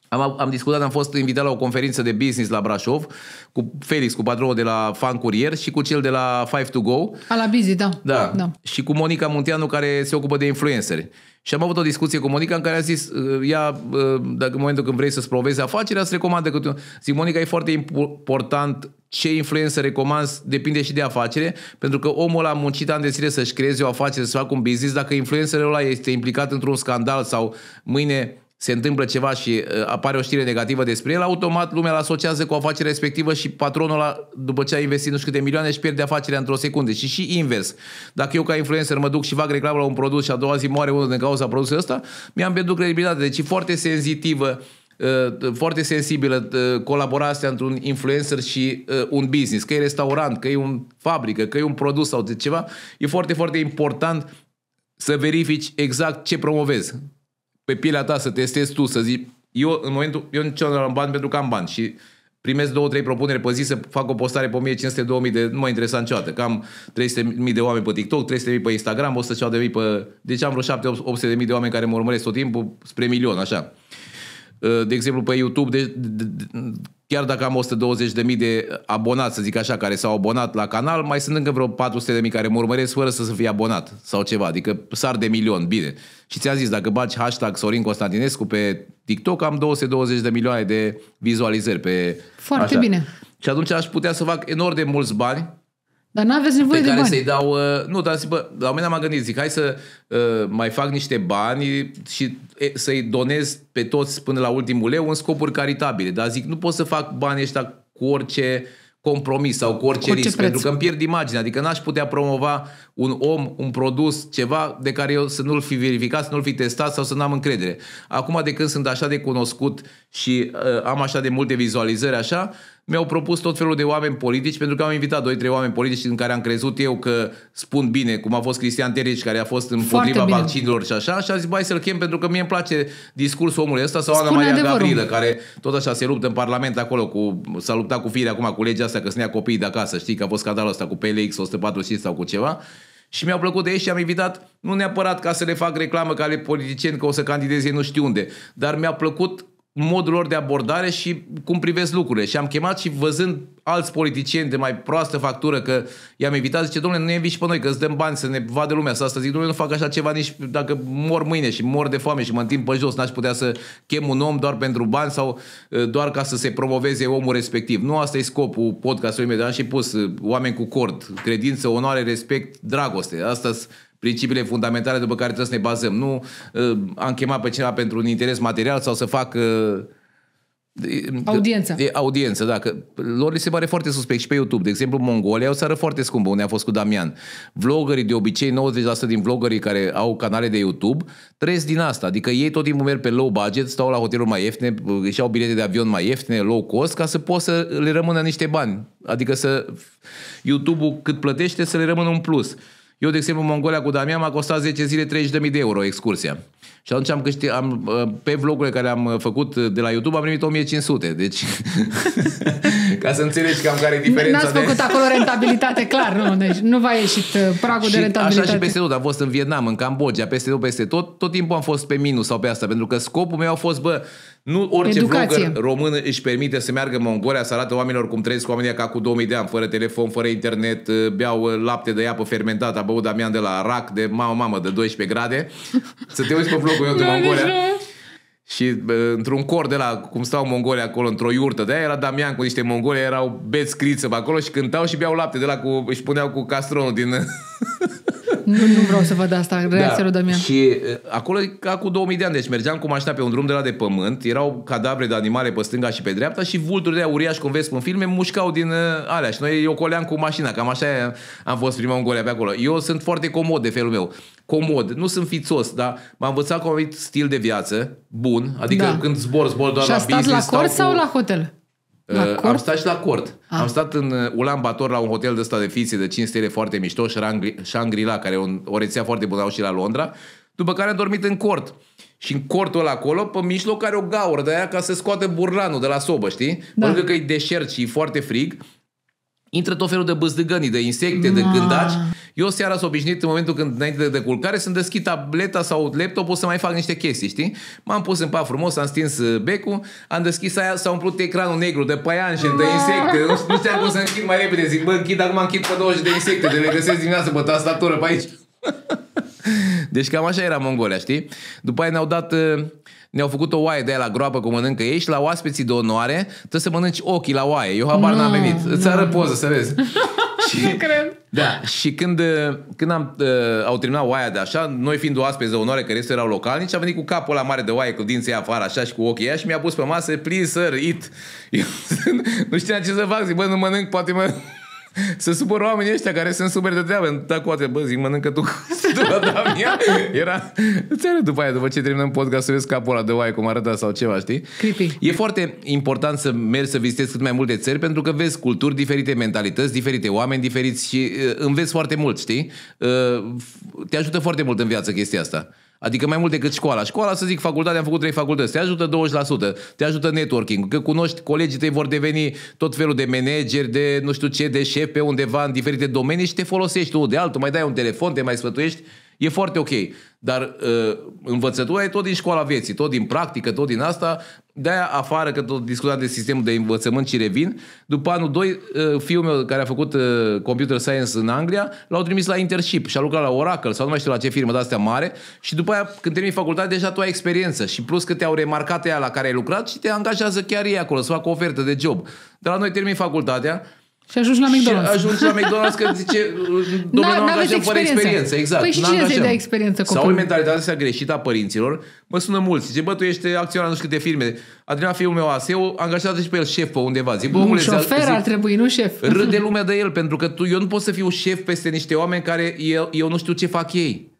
Am, am discutat, am fost invitat la o conferință de business la Brașov cu Felix, cu patronul de la Fan Curier și cu cel de la Five to Go. A la Bizi, da. da. da. Și cu Monica Munteanu care se ocupă de influenceri. Și am avut o discuție cu Monica în care a zis, ia, uh, uh, dacă în momentul când vrei să-ți provezi afacerea, îți recomandă că tu... Zic, Monica, e foarte important ce influență recomanzi, depinde și de afacere, pentru că omul a muncit ani de zile să-și creeze o afacere, să facă un business, dacă influencerul ăla este implicat într-un scandal sau mâine se întâmplă ceva și uh, apare o știre negativă despre el, automat lumea îl asociază cu afacerea respectivă și patronul ăla, după ce a investit nu știu câte milioane, își pierde afacerea într-o secundă. Și și invers. Dacă eu ca influencer mă duc și fac reclamă la un produs și a doua zi moare unul din cauza produsului ăsta, mi-am pierdut credibilitatea. Deci e foarte senzitivă uh, foarte sensibilă uh, colaborarea asta între un influencer și un business, că e restaurant, că e un fabrică, că e un produs sau de ceva, e foarte, foarte important să verifici exact ce promovezi pe pielea ta să testezi tu, să zici, eu în momentul, eu niciodată am bani pentru că am bani și primesc două, trei propuneri pe zi să fac o postare pe 1500-2000 de, nu mă interesa niciodată, că am 300.000 de oameni pe TikTok, 300.000 pe Instagram, 100.000 pe... Deci am vreo 800000 de oameni care mă urmăresc tot timpul spre milion, așa. Eh, de exemplu, pe YouTube, de, de, de, chiar dacă am 120.000 de abonați, să zic așa, care s-au abonat la canal, mai sunt încă vreo 400.000 care mă urmăresc fără să fie abonat sau ceva, adică sar de milion, bine. Și ți-am zis, dacă baci hashtag Sorin Constantinescu pe TikTok, am 220 de milioane de vizualizări pe... Foarte așa. bine. Și atunci aș putea să fac enorm de mulți bani dar nu aveți nevoie de care bani. să-i dau... Uh, nu, dar zic, bă, la un moment am gândit, zic, hai să uh, mai fac niște bani și e, să-i donez pe toți până la ultimul leu în scopuri caritabile. Dar zic, nu pot să fac banii ăștia cu orice compromis sau cu orice, orice risc, preț. pentru că îmi pierd imaginea. Adică n-aș putea promova un om, un produs, ceva de care eu să nu-l fi verificat, să nu-l fi testat sau să n-am încredere. Acum, de când sunt așa de cunoscut și uh, am așa de multe vizualizări, așa, uh, mi-au propus tot felul de oameni politici, pentru că am invitat doi trei oameni politici în care am crezut eu că spun bine, cum a fost Cristian Terici, care a fost împotriva vaccinilor și așa, și a zis, bai să-l chem pentru că mie îmi place discursul omului ăsta, sau Spune Ana Maria adevărul. Gavrilă, care tot așa se luptă în Parlament acolo, cu, s-a luptat cu firea acum, cu legea asta, că să ne ia copiii de acasă, știi, că a fost scandalul ăsta cu PLX 145 sau cu ceva. Și mi-au plăcut de ei și am invitat, nu neapărat ca să le fac reclamă ca ale politicieni că o să candideze nu știu unde, dar mi-a plăcut modul lor de abordare și cum privesc lucrurile. Și am chemat și văzând alți politicieni de mai proastă factură că i-am invitat, zice, domnule, nu ne invit și pe noi, că îți dăm bani să ne vadă lumea să asta. Zic, domnule, nu fac așa ceva nici dacă mor mâine și mor de foame și mă întind pe jos, n-aș putea să chem un om doar pentru bani sau ă, doar ca să se promoveze omul respectiv. Nu asta e scopul podcastului meu, dar am și pus ă, oameni cu cord, credință, onoare, respect, dragoste. Asta principiile fundamentale după care trebuie să ne bazăm. Nu uh, am chemat pe cineva pentru un interes material sau să fac uh, Audiență. de, audiență, da. Că lor li se pare foarte suspect și pe YouTube. De exemplu, Mongolia e o țară foarte scumpă, unde a fost cu Damian. Vlogării, de obicei, 90% din vlogării care au canale de YouTube, trăiesc din asta. Adică ei tot timpul merg pe low budget, stau la hoteluri mai ieftine, își au bilete de avion mai ieftine, low cost, ca să poată să le rămână niște bani. Adică să YouTube-ul cât plătește să le rămână un plus. Eu, de exemplu, în Mongolia cu Damian m-a costat 10 zile 30.000 de euro excursia. Și atunci am câștig, am, uh, pe vlogurile care am uh, făcut uh, de la YouTube am primit 1500. Deci, ca să înțelegi cam care e diferența. N-ați făcut de... acolo rentabilitate, clar, nu? Deci nu v-a ieșit pragul și de rentabilitate. Așa și peste tot. Am fost în Vietnam, în Cambodgia, peste tot, peste tot. Tot timpul am fost pe minus sau pe asta, pentru că scopul meu a fost, bă, nu orice Educație. vlogger român își permite să meargă în Mongolia să arată oamenilor cum trăiesc oamenii ca cu 2000 de ani, fără telefon, fără internet, uh, beau uh, lapte de apă fermentată, a băut Damian de la rac, de mamă, mamă, de 12 grade. Să te uiți pe vlogul meu de Mongolia. Și într-un cor de la cum stau mongolii acolo, într-o iurtă, de aia era Damian cu niște mongoli, erau beți scriță acolo și cântau și beau lapte de la cu, își puneau cu castronul din Nu, nu vreau să văd asta, da. reacția da. lui Damian. Și acolo ca cu 2000 de ani, deci mergeam cu mașina pe un drum de la de pământ, erau cadavre de animale pe stânga și pe dreapta și vulturi de uriaș, cum vezi în filme, mușcau din alea și noi coleam cu mașina, cam așa am fost prima golea pe acolo. Eu sunt foarte comod de felul meu. Comod, nu sunt fițos, dar m-am învățat cu un stil de viață bun, adică da. când zbor, zbor doar și la business. Și stat la cort sau cu... la hotel? Uh, am stat și la cort. Ah. Am stat în uh, Ulan Bator la un hotel de ăsta de fițe de 5 stele foarte mișto, Shangri-La, care e un, o rețea foarte bună, au și la Londra. După care am dormit în cort. Și în cortul ăla acolo, pe mijloc are o gaură de aia ca să scoate burlanul de la sobă, știi? Da. Pentru că e deșert și e foarte frig intră tot felul de băzdăgănii, de insecte, de da. gândaci. Eu seara s obișnuit în momentul când înainte de culcare, să-mi deschid tableta sau laptopul să mai fac niște chestii, știi? M-am pus în pat frumos, am stins uh, becul, am deschis aia, s-a umplut ecranul negru de paianjen, de insecte. Nu, nu știam cum să închid mai repede. Zic, bă, închid, acum închid pe 20 de insecte, de le găsesc dimineața pe tastatură pe aici. Deci cam așa era Mongolia, știi? După aia ne-au dat uh, ne-au făcut o oaie de aia la groapă cu mănâncă ei și la oaspeții de onoare trebuie să mănânci ochii la oaie. Eu habar no, n-am venit. No. Îți arăt poză să vezi. și, nu cred. Da, și când, uh, când am, uh, au terminat oaia de așa, noi fiind oaspeți de onoare, că restul erau localnici, am venit cu capul la mare de oaie, cu dinții afară așa și cu ochii aia și mi-a pus pe masă, please sir, eat. Eu, nu știam ce să fac, zic, bă, nu mănânc, poate mă... Să supăr oamenii ăștia care sunt super de treabă. Da, cu alte, bă, zic, mănâncă tu de la Damia. Era... Îți arăt după aia, după ce terminăm să vezi capul ăla de oaie, cum arăta sau ceva, știi? Creepy. E foarte important să mergi să vizitezi cât mai multe țări, pentru că vezi culturi diferite, mentalități diferite, oameni diferiți și uh, înveți foarte mult, știi? Uh, te ajută foarte mult în viață chestia asta. Adică mai mult decât școala. Școala, să zic, facultatea, am făcut trei facultăți. Te ajută 20%, te ajută networking, că cunoști colegii tăi vor deveni tot felul de manageri, de nu știu ce, de șef pe undeva în diferite domenii și te folosești tu de altul, mai dai un telefon, te mai sfătuiești. E foarte ok, dar uh, învățătura e tot din școala vieții, tot din practică, tot din asta, de-aia afară, că tot discutam de sistemul de învățământ și revin, după anul 2, uh, fiul meu care a făcut uh, computer science în Anglia, l-au trimis la internship și a lucrat la Oracle sau nu mai știu la ce firmă de astea mare și după aia când termini facultate deja tu ai experiență și plus că te-au remarcat ea la care ai lucrat și te angajează chiar ei acolo să facă o ofertă de job. Dar la noi termin facultatea, și ajungi la McDonald's. Și ajungi la McDonald's că zice domnul nu angajăm fără experiență. Exact. Păi și cine să dea experiență copilul? Sau mentalitatea asta greșită a părinților. Mă sună mulți. Zice, bă, tu ești acționar nu știu câte firme. Adrian fiul meu eu angajează și pe el șef pe undeva. Zic, bă, omule, șofer zic, ar trebui, nu șef. Râde lumea de el, pentru că tu, eu nu pot să fiu șef peste niște oameni care eu, eu nu știu ce fac ei.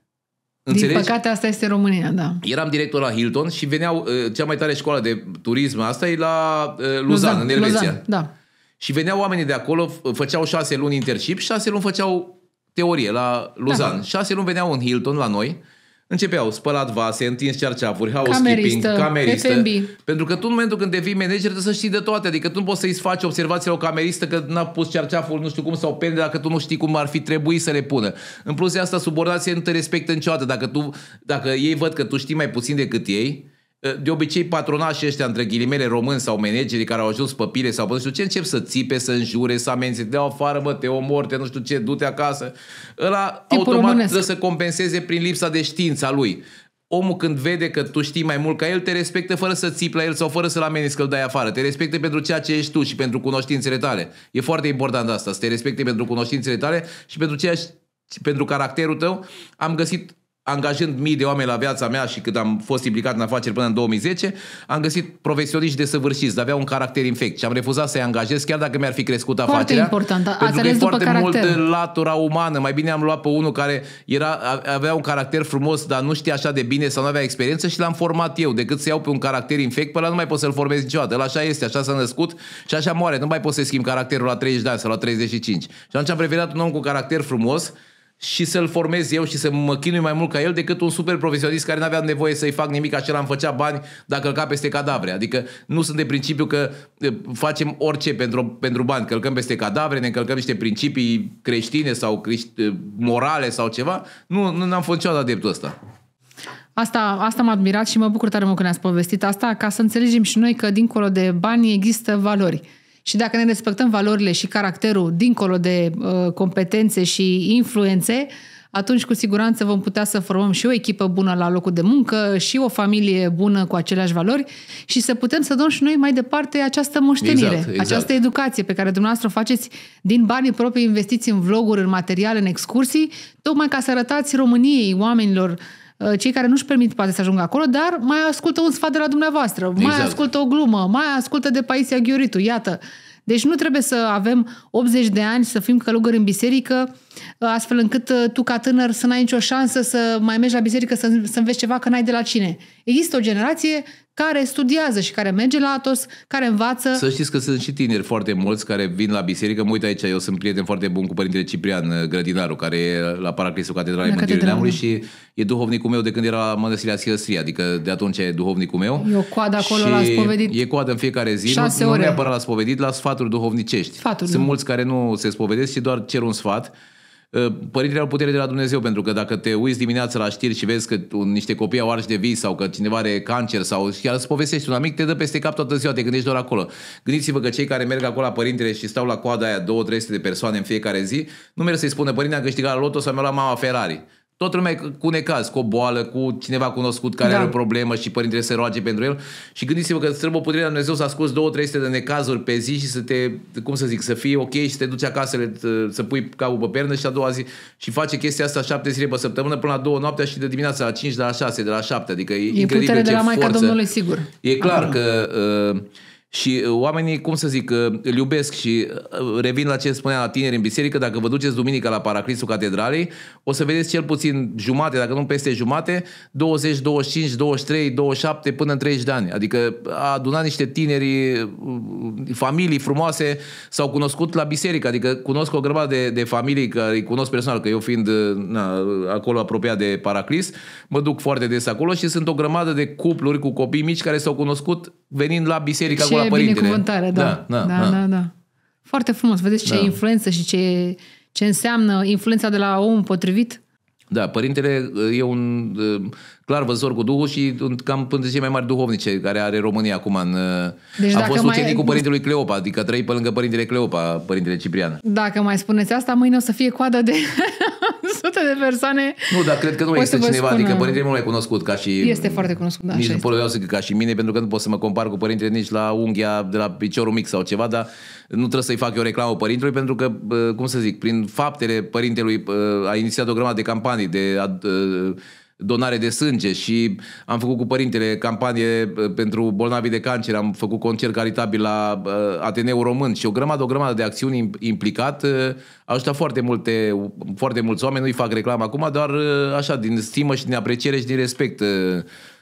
Înțelegi? Din păcate, asta este România, da. Eram director la Hilton și veneau, uh, cea mai tare școală de turism asta e la uh, Luzan, Luzan în Elveția. Luzan, da. Și veneau oamenii de acolo, făceau șase luni internship, șase luni făceau teorie la Luzan. Da. Șase luni veneau în Hilton la noi, începeau spălat vase, întins cerceafuri, housekeeping, cameristă, cameristă. Pentru că tu în momentul când devii manager trebuie să știi de toate. Adică tu nu poți să-i faci observații la o cameristă că n-a pus cerceaful nu știu cum sau pende dacă tu nu știi cum ar fi trebuit să le pună. În plus de asta, subordație nu te respectă niciodată. Dacă, tu, dacă ei văd că tu știi mai puțin decât ei, de obicei patronașii ăștia, între ghilimele români sau managerii care au ajuns pe pile sau pe nu știu ce, încep să țipe, să înjure, să amenințe, te dau afară, mă, te omor, te nu știu ce, du-te acasă. Ăla Tipul automat românesc. trebuie să compenseze prin lipsa de știința lui. Omul când vede că tu știi mai mult ca el, te respectă fără să țipi la el sau fără să-l ameninți că l dai afară. Te respectă pentru ceea ce ești tu și pentru cunoștințele tale. E foarte important asta, să te respecte pentru cunoștințele tale și pentru ceea pentru caracterul tău. Am găsit angajând mii de oameni la viața mea și când am fost implicat în afaceri până în 2010, am găsit profesioniști desăvârșiți, de aveau un caracter infect și am refuzat să-i angajez chiar dacă mi-ar fi crescut foarte afacerea. Foarte important, da. ați ales e foarte caracter. mult latura umană. Mai bine am luat pe unul care era, avea un caracter frumos, dar nu știa așa de bine sau nu avea experiență și l-am format eu, decât să iau pe un caracter infect, pe ăla nu mai pot să-l formez niciodată. El așa este, așa s-a născut și așa moare. Nu mai pot să schimb caracterul la 30 de ani sau la 35. Și atunci am preferat un om cu caracter frumos, și să-l formez eu și să mă chinui mai mult ca el decât un super profesionist care n-avea nevoie să-i fac nimic, acela îmi făcea bani dacă călca peste cadavre. Adică nu sunt de principiu că facem orice pentru, pentru bani, călcăm peste cadavre, ne încălcăm niște principii creștine sau crești, morale sau ceva. Nu, nu am fost niciodată dreptul ăsta. Asta, asta m-a admirat și mă bucur tare mult că ne-ați povestit asta, ca să înțelegem și noi că dincolo de bani există valori. Și dacă ne respectăm valorile și caracterul dincolo de uh, competențe și influențe, atunci cu siguranță vom putea să formăm și o echipă bună la locul de muncă și o familie bună cu aceleași valori și să putem să dăm și noi mai departe această moștenire, exact, exact. această educație pe care dumneavoastră o faceți din banii proprii investiți în vloguri, în materiale, în excursii, tocmai ca să arătați României, oamenilor, uh, Uh, cei care nu-și permit poate să ajungă acolo, dar mai ascultă un sfat de la dumneavoastră, exact. mai ascultă o glumă, mai ascultă de Paisia Ghioritu, iată. Deci nu trebuie să avem 80 de ani, să fim călugări în biserică, Uh, astfel încât uh, tu ca tânăr să n-ai nicio șansă să mai mergi la biserică să, să înveți ceva că n-ai de la cine. Există o generație care studiază și care merge la Atos, care învață. Să știți că sunt și tineri foarte mulți care vin la biserică. Mă uit aici, eu sunt prieten foarte bun cu Părintele Ciprian uh, Grădinaru, care e la Paraclisul Catedralei Mântuirii Neamului și e duhovnicul meu de când era Mănăstirea Silăstria, adică de atunci e duhovnicul meu. E o coadă acolo la spovedit. E coadă în fiecare zi, șase nu, ore. nu neapărat la spovedit, la sfaturi duhovnicești. Sfaturi, sunt nu. mulți care nu se spovedesc și doar cer un sfat. Ă, părinții au putere de la Dumnezeu, pentru că dacă te uiți dimineața la știri și vezi că niște copii au arși de vis sau că cineva are cancer sau chiar îți povestești un amic, te dă peste cap toată ziua, te gândești doar acolo. Gândiți-vă că cei care merg acolo la părintele și stau la coada aia 2-300 de persoane în fiecare zi, nu merg să-i spună părinte, am câștigat la loto sau mi-a luat mama Ferrari. Tot lumea cu necaz, cu o boală, cu cineva cunoscut care da. are o problemă și părintele se roage pentru el. Și gândiți-vă că trebuie puterea lui Dumnezeu să asculți 2 300 de necazuri pe zi și să te, cum să zic, să fii ok și să te duci acasă, ă, să pui capul pe pernă și a doua zi și face chestia asta șapte zile pe săptămână până la două noaptea și de dimineața la 5, de la 6, de la 7. Adică e, e incredibil ce de la Maica forță. Domnului, sigur. E clar Acum. că... Uh, și uh, oamenii, cum să zic, uh, îl iubesc și uh, revin la ce spunea la tineri în biserică, dacă vă duceți duminica la Paraclisul Catedralei, o să vedeți cel puțin jumate, dacă nu peste jumate, 20, 25, 23, 27 până în 30 de ani. Adică a adunat niște tineri, familii frumoase, s-au cunoscut la biserică, adică cunosc o grămadă de, de familii care îi cunosc personal, că eu fiind na, acolo apropiat de Paraclis, mă duc foarte des acolo și sunt o grămadă de cupluri cu copii mici care s-au cunoscut venind la biserică acolo binecuvântare, da. da. Da, da, da, da. da, Foarte frumos. Vedeți ce da. influență și ce, ce înseamnă influența de la omul potrivit? Da, părintele e un clar văzor cu Duhul și cam până cei mai mari duhovnice care are România acum. În, uh, deci a fost mai... cu părintele Cleopa, adică trăi pe lângă părintele Cleopa, părintele Ciprian. Dacă mai spuneți asta, mâine o să fie coadă de sute de persoane. Nu, dar cred că nu este cineva, spun, adică uh, părintele meu mai cunoscut ca și... Este foarte cunoscut, da, Nici nu pot să ca și mine, pentru că nu pot să mă compar cu părintele nici la unghia de la piciorul mic sau ceva, dar nu trebuie să-i fac eu reclamă părintelui, pentru că, cum să zic, prin faptele părintelui a inițiat o grămadă de campanii de uh, donare de sânge și am făcut cu părintele campanie uh, pentru bolnavii de cancer, am făcut concert caritabil la uh, Ateneu Român și o grămadă, o grămadă de acțiuni implicat. Uh, a ajutat foarte, multe, foarte mulți oameni, nu-i fac reclamă acum, doar așa, din stimă și din apreciere și din respect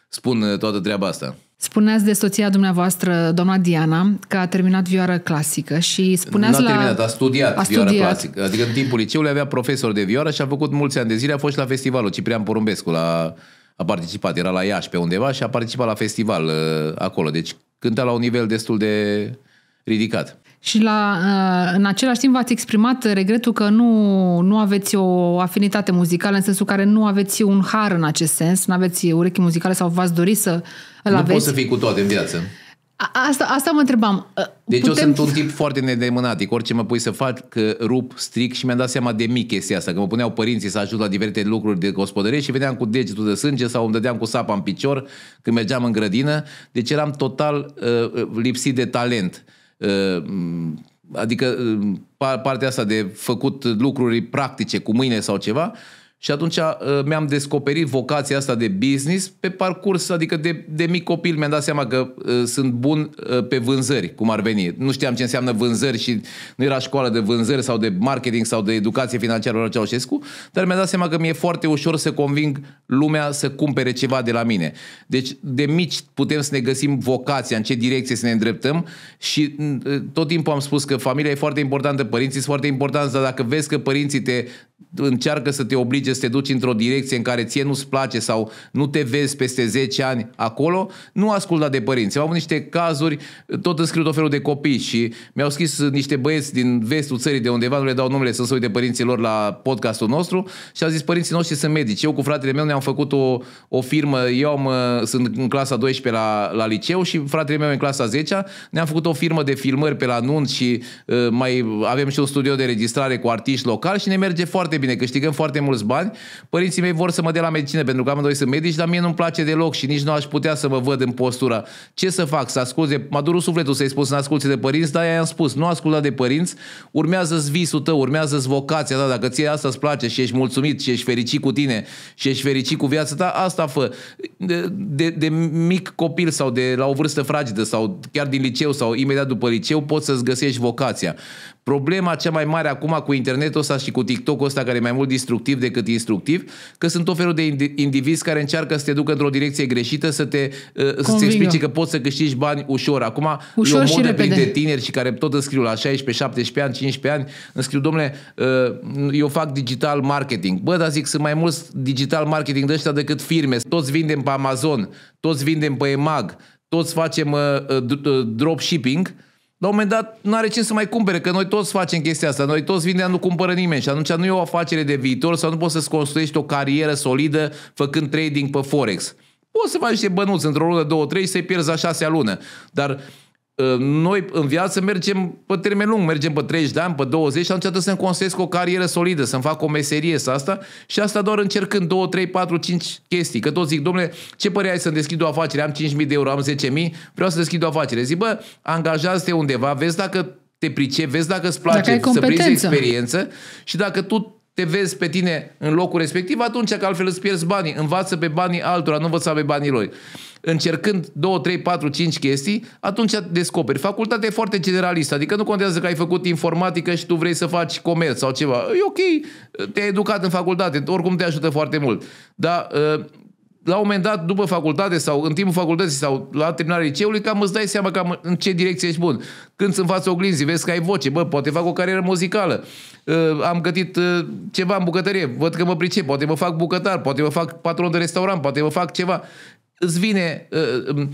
spun toată treaba asta. Spuneați de soția dumneavoastră, doamna Diana, că a terminat vioară clasică și spuneați N-a la... terminat, a studiat a vioară clasică. Adică în timpul liceului avea profesor de vioară și a făcut mulți ani de zile, a fost la festivalul Ciprian Porumbescu, la... a participat, era la Iași pe undeva și a participat la festival uh, acolo. Deci cânta la un nivel destul de ridicat. Și la, uh, în același timp v-ați exprimat regretul că nu, nu aveți o afinitate muzicală, în sensul care nu aveți un har în acest sens, nu aveți urechi muzicale sau v-ați dori să îl nu aveți. Nu poți să fii cu toate în viață. Asta, asta mă întrebam. Uh, deci Putem... eu sunt un tip foarte nedemânatic. Orice mă pui să fac, că rup, stric și mi-am dat seama de mic chestia asta. Că mă puneau părinții să ajut la diverse lucruri de gospodărie și veneam cu degetul de sânge sau îmi dădeam cu sapa în picior când mergeam în grădină. Deci eram total uh, lipsit de talent. Uh, adică mm, partea asta de făcut lucruri practice cu mâine sau ceva, și atunci uh, mi-am descoperit vocația asta de business pe parcurs, adică de, de mic copil mi-am dat seama că uh, sunt bun uh, pe vânzări, cum ar veni. Nu știam ce înseamnă vânzări și nu era școală de vânzări sau de marketing sau de educație financiară la Ceaușescu, dar mi-am dat seama că mi-e foarte ușor să conving lumea să cumpere ceva de la mine. Deci de mici putem să ne găsim vocația, în ce direcție să ne îndreptăm și tot timpul am spus că familia e foarte importantă, părinții sunt foarte importanți, dar dacă vezi că părinții te încearcă să te oblige să te duci într-o direcție în care ție nu-ți place sau nu te vezi peste 10 ani acolo, nu asculta de părinți. Am avut niște cazuri, tot îmi scriu tot felul de copii și mi-au scris niște băieți din vestul țării de undeva, nu le dau numele să se uite părinților la podcastul nostru și au zis părinții noștri sunt medici. Eu cu fratele meu ne-am făcut o, o firmă, eu am, uh, sunt în clasa 12 la, la liceu și fratele meu în clasa 10 ne-am făcut o firmă de filmări pe la anunț și uh, mai avem și un studio de registrare cu artiști locali și ne merge foarte foarte bine, câștigăm foarte mulți bani. Părinții mei vor să mă dea la medicină pentru că amândoi sunt medici, dar mie nu-mi place deloc și nici nu aș putea să mă văd în postura. Ce să fac? Să asculte? M-a durut sufletul să-i spun să asculte de părinți, dar i-am spus, nu asculta de părinți, urmează-ți visul tău, urmează-ți vocația ta, dacă ție asta îți place și ești mulțumit și ești fericit cu tine și ești fericit cu viața ta, asta fă. De, de, de mic copil sau de la o vârstă fragedă sau chiar din liceu sau imediat după liceu poți să-ți găsești vocația. Problema cea mai mare acum cu internetul ăsta și cu TikTok-ul ăsta care e mai mult distructiv decât instructiv, că sunt tot felul de indivizi care încearcă să te ducă într-o direcție greșită, să te uh, să explice că poți să câștigi bani ușor. Acum ușor eu mor de prin de tineri și care tot înscriu la 16, 17 ani, 15 ani, înscriu, domnule, uh, eu fac digital marketing. Bă, dar zic, sunt mai mulți digital marketing de ăștia decât firme. Toți vindem pe Amazon, toți vindem pe EMAG, toți facem uh, uh, uh dropshipping, la un moment dat nu are cine să mai cumpere, că noi toți facem chestia asta, noi toți vindeam, nu cumpără nimeni și atunci nu e o afacere de viitor sau nu poți să-ți construiești o carieră solidă făcând trading pe Forex. Poți să faci niște bănuți într-o lună, două, trei și să-i pierzi a șasea lună, dar Ă, noi în viață mergem pe termen lung, mergem pe 30 de ani, pe 20 și atunci trebuie să-mi construiesc o carieră solidă, să-mi fac o meserie să asta și asta doar încercând 2, 3, 4, 5 chestii. Că tot zic, domnule, ce părere ai să-mi deschid o afacere? Am 5.000 de euro, am 10.000, vreau să deschid o afacere. Zic, bă, angajează-te undeva, vezi dacă te pricepi, vezi dacă îți place, dacă să prinzi experiență și dacă tu te vezi pe tine în locul respectiv, atunci că altfel îți pierzi banii. Învață pe banii altora, nu învăța pe banii lor încercând 2, 3, 4, 5 chestii, atunci descoperi. Facultatea e foarte generalistă, adică nu contează că ai făcut informatică și tu vrei să faci comerț sau ceva. E ok, te-ai educat în facultate, oricum te ajută foarte mult. Dar uh, la un moment dat, după facultate sau în timpul facultății sau la terminarea liceului, cam îți dai seama cam în ce direcție ești bun. Când sunt față oglinzii, vezi că ai voce, bă, poate fac o carieră muzicală, uh, am gătit uh, ceva în bucătărie, văd că mă pricep, poate mă fac bucătar, poate mă fac patron de restaurant, poate mă fac ceva îți vine... Ă,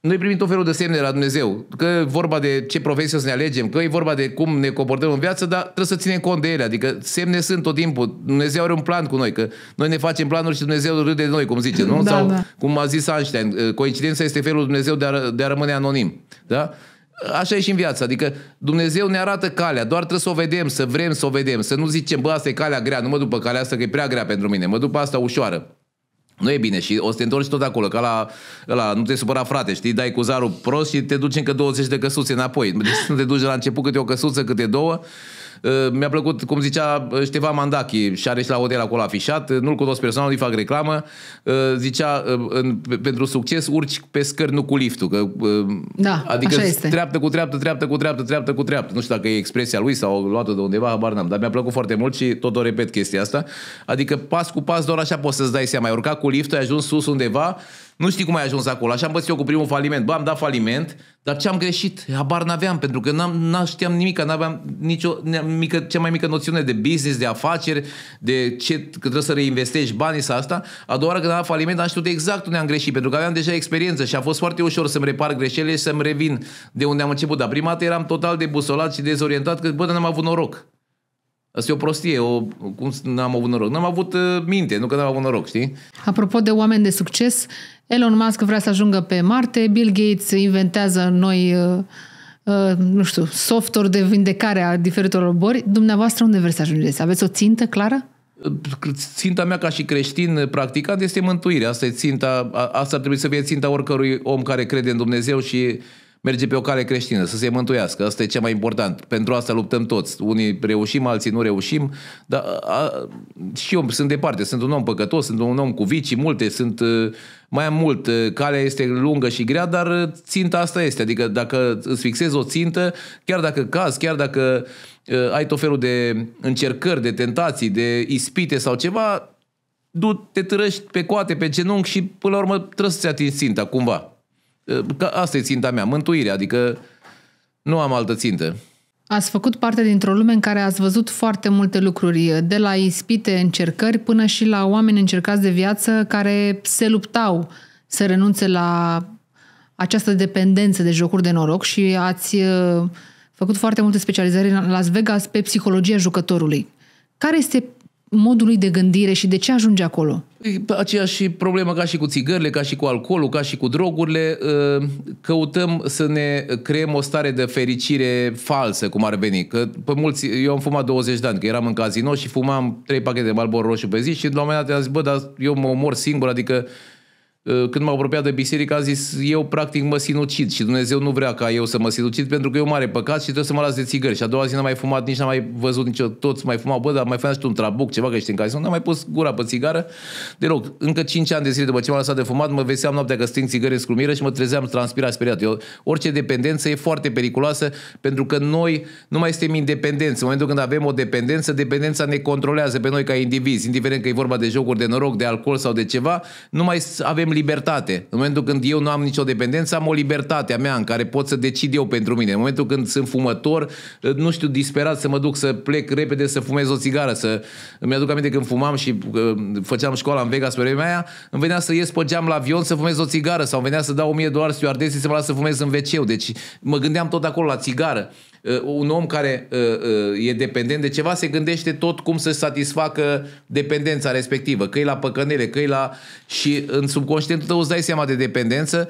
noi primim tot felul de semne de la Dumnezeu, că e vorba de ce profesie o să ne alegem, că e vorba de cum ne comportăm în viață, dar trebuie să ținem cont de ele, adică semne sunt tot timpul, Dumnezeu are un plan cu noi, că noi ne facem planuri și Dumnezeu râde de noi, cum zice, nu? Da, Sau da. cum a zis Einstein, ă, coincidența este felul Dumnezeu de a, de a rămâne anonim, da? Așa e și în viață, adică Dumnezeu ne arată calea, doar trebuie să o vedem, să vrem să o vedem, să nu zicem, bă, asta e calea grea, nu mă duc pe calea asta că e prea grea pentru mine, mă duc pe asta ușoară. Nu e bine și o să te întorci tot acolo, ca la, la nu te supăra frate, știi, dai cu zarul prost și te duci încă 20 de căsuțe înapoi. Deci nu te duci de la început câte o căsuță, câte două Ă, mi-a plăcut, cum zicea ă, Ștefan Mandachi, și are și la hotel acolo afișat, ă, nu-l cunosc personal, nu-i fac reclamă, zicea, pentru succes urci pe scări, nu cu liftul. Că, da, adică așa este. treaptă cu treaptă, treaptă cu treaptă, treaptă cu treaptă. Nu știu dacă e expresia lui sau luată de undeva, habar n-am, dar mi-a plăcut foarte mult și tot o repet chestia asta. Adică pas cu pas, doar așa poți să-ți dai seama. Ai urcat cu liftul, ai ajuns sus undeva, nu știi cum ai ajuns acolo. Așa am pățit eu cu primul faliment. Bă, am dat faliment, dar ce am greșit? Habar n-aveam, pentru că n-am, n știam nimic, n-aveam nicio mică, cea mai mică noțiune de business, de afaceri, de ce, că trebuie să reinvestești banii sau asta. A doua oară când am dat faliment, am știut exact unde am greșit, pentru că aveam deja experiență și a fost foarte ușor să-mi repar greșelile și să-mi revin de unde am început. Dar prima dată eram total debusolat și dezorientat, că bă, n-am avut noroc. Asta e o prostie, o, cum n-am avut noroc. N-am avut uh, minte, nu că n-am avut noroc, știi? Apropo de oameni de succes, Elon Musk vrea să ajungă pe Marte, Bill Gates inventează noi uh, Uh, nu știu, softuri de vindecare a diferitor boli. Dumneavoastră unde vreți să ajungeți? Aveți o țintă clară? Ținta mea ca și creștin practicat este mântuirea. Asta, e ținta, asta ar trebui să fie ținta oricărui om care crede în Dumnezeu și merge pe o cale creștină, să se mântuiască. Asta e cea mai important. Pentru asta luptăm toți. Unii reușim, alții nu reușim, dar a, și eu sunt departe. Sunt un om păcătos, sunt un om cu vicii multe, sunt uh, mai am mult. Uh, calea este lungă și grea, dar uh, ținta asta este. Adică dacă îți fixezi o țintă, chiar dacă caz, chiar dacă ai tot felul de încercări, de tentații, de ispite sau ceva, du, te târăști pe coate, pe genunchi și până la urmă trebuie să-ți atingi ținta, cumva. Că asta e ținta mea, mântuirea, adică nu am altă țintă. Ați făcut parte dintr-o lume în care ați văzut foarte multe lucruri, de la ispite, încercări, până și la oameni încercați de viață care se luptau să renunțe la această dependență de jocuri de noroc și ați uh, făcut foarte multe specializări în Las Vegas pe psihologia jucătorului. Care este modul lui de gândire și de ce ajunge acolo? Păi, aceeași problemă ca și cu țigările, ca și cu alcoolul, ca și cu drogurile. Ă, căutăm să ne creăm o stare de fericire falsă, cum ar veni. Că pe mulți, eu am fumat 20 de ani, că eram în casino și fumam 3 pachete de balbor roșu pe zi și la un moment dat am zis, bă, dar eu mă omor singur, adică Eh, când m-au apropiat de biserică, am zis, eu practic mă sinucid și Dumnezeu nu vrea ca eu să mă sinucid pentru că eu mare păcat și trebuie să mă las de țigări. Și a doua zi n-am mai fumat, nici n-am mai văzut nicio, toți mai fumau, bă, dar mai fumam și tu un trabuc, ceva că ești în casă. N-am mai pus gura pe țigară deloc. Încă 5 ani de zile după ce m-am lăsat de fumat, mă veseam noaptea că sting țigări în scrumiră și mă trezeam transpirat speriat. Eu, orice dependență e foarte periculoasă pentru că noi nu mai suntem independenți. În momentul când avem o dependență, dependența ne controlează pe noi ca indivizi, indiferent că e vorba de jocuri de noroc, de alcool sau de ceva, nu mai avem libertate. În momentul când eu nu am nicio dependență, am o libertate a mea în care pot să decid eu pentru mine. În momentul când sunt fumător, eh, nu știu, disperat să mă duc să plec repede să fumez o țigară. Să... Îmi aduc aminte când fumam și eh, făceam școala în Vegas pe vremea aia, îmi venea să ies pe geam la avion să fumez o țigară sau îmi venea să dau 1000 de dolari stewardesii să mă las să fumez în wc -ul. Deci mă gândeam tot acolo la țigară. Uh, un om care uh, uh, e dependent de ceva se gândește tot cum să satisfacă dependența respectivă, că e la păcănele, că e la... și în subconștientul tău îți dai seama de dependență.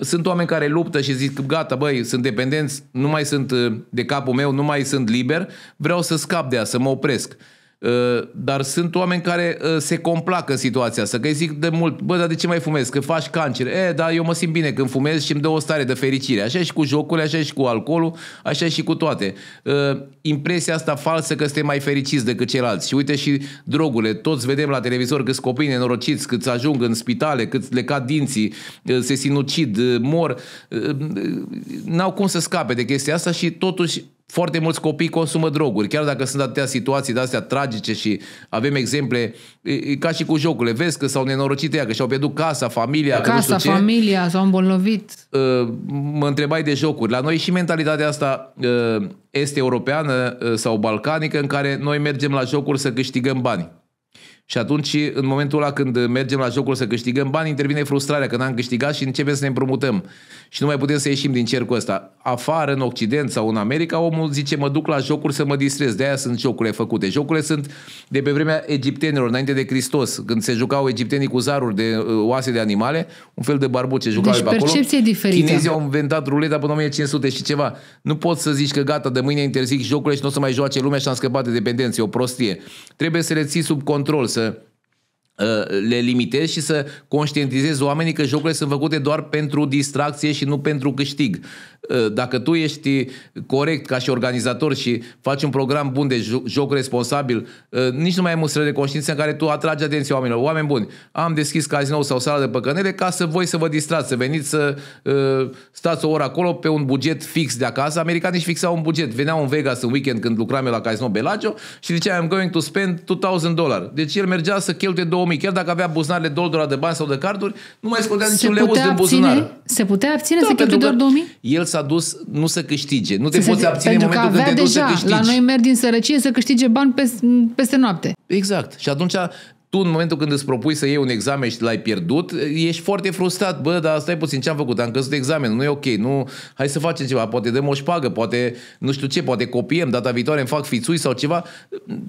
Sunt oameni care luptă și zic, gata, băi, sunt dependenți, nu mai sunt de capul meu, nu mai sunt liber, vreau să scap de asta, să mă opresc. Ă, dar sunt oameni care ă, se complac în situația asta, că îi zic de mult, bă, dar de ce mai fumezi? Că faci cancer. E, dar eu mă simt bine când fumez și îmi dă o stare de fericire. Așa și cu jocurile, așa și cu alcoolul, așa și cu toate. Ă, impresia asta falsă că suntem mai fericiți decât ceilalți. Și uite și drogurile. Toți vedem la televizor câți copii nenorociți, câți ajung în spitale, câți le cad dinții, se sinucid, mor. N-au cum să scape de chestia asta și totuși foarte mulți copii consumă droguri, chiar dacă sunt atâtea situații de astea tragice și avem exemple, ca și cu jocurile, vezi că s-au nenorocit ea, că și-au pierdut casa, familia, casa, nu știu ce. familia, s-au îmbolnăvit. Ă, mă întrebai de jocuri. La noi și mentalitatea asta ă, este europeană ă, sau balcanică în care noi mergem la jocuri să câștigăm bani. Și atunci, în momentul ăla când mergem la jocul să câștigăm bani, intervine frustrarea că n-am câștigat și începem să ne împrumutăm. Și nu mai putem să ieșim din cercul ăsta. Afară, în Occident sau în America, omul zice, mă duc la jocuri să mă distrez. De-aia sunt jocurile făcute. Jocurile sunt de pe vremea egiptenilor, înainte de Hristos, când se jucau egiptenii cu zaruri de uh, oase de animale, un fel de barbuce jucau deci, pe acolo. percepție diferită. Chinezii au inventat ruleta până 1500 și ceva. Nu poți să zici că gata, de mâine interzic jocurile și nu o să mai joace lumea și am scăpat de dependență E o prostie. Trebuie să le ții sub control, să Uh, le limitezi și să conștientizezi oamenii că jocurile sunt făcute doar pentru distracție și nu pentru câștig. Ă, dacă tu ești corect ca și organizator și faci un program bun de joc responsabil, ă, nici nu mai ai mustră de conștiință în care tu atragi atenția oamenilor. Oameni buni, am deschis cazinou sau sala de păcănele ca să voi să vă distrați, să veniți să ă, stați o oră acolo pe un buget fix de acasă. Americanii își fixau un buget. Veneau în Vegas în weekend când lucram eu la Casino Bellagio și zicea I'm going to spend 2000 dolari. Deci el mergea să cheltuie 2000, chiar dacă avea buzunarele dolar de bani sau de carduri, nu mai scotea niciun leu din buzunar. Se putea abține da, să cheltuie doar 2000? El s s-a dus nu să câștige. Nu te poți se, abține în momentul când te duci să câștigi. La noi merg din sărăcie să câștige bani peste, peste noapte. Exact. Și atunci tu în momentul când îți propui să iei un examen și l-ai pierdut, ești foarte frustrat. Bă, dar stai puțin, ce-am făcut? Am căzut examen, nu e ok, nu, hai să facem ceva, poate dăm o șpagă, poate nu știu ce, poate copiem, data viitoare îmi fac fițui sau ceva.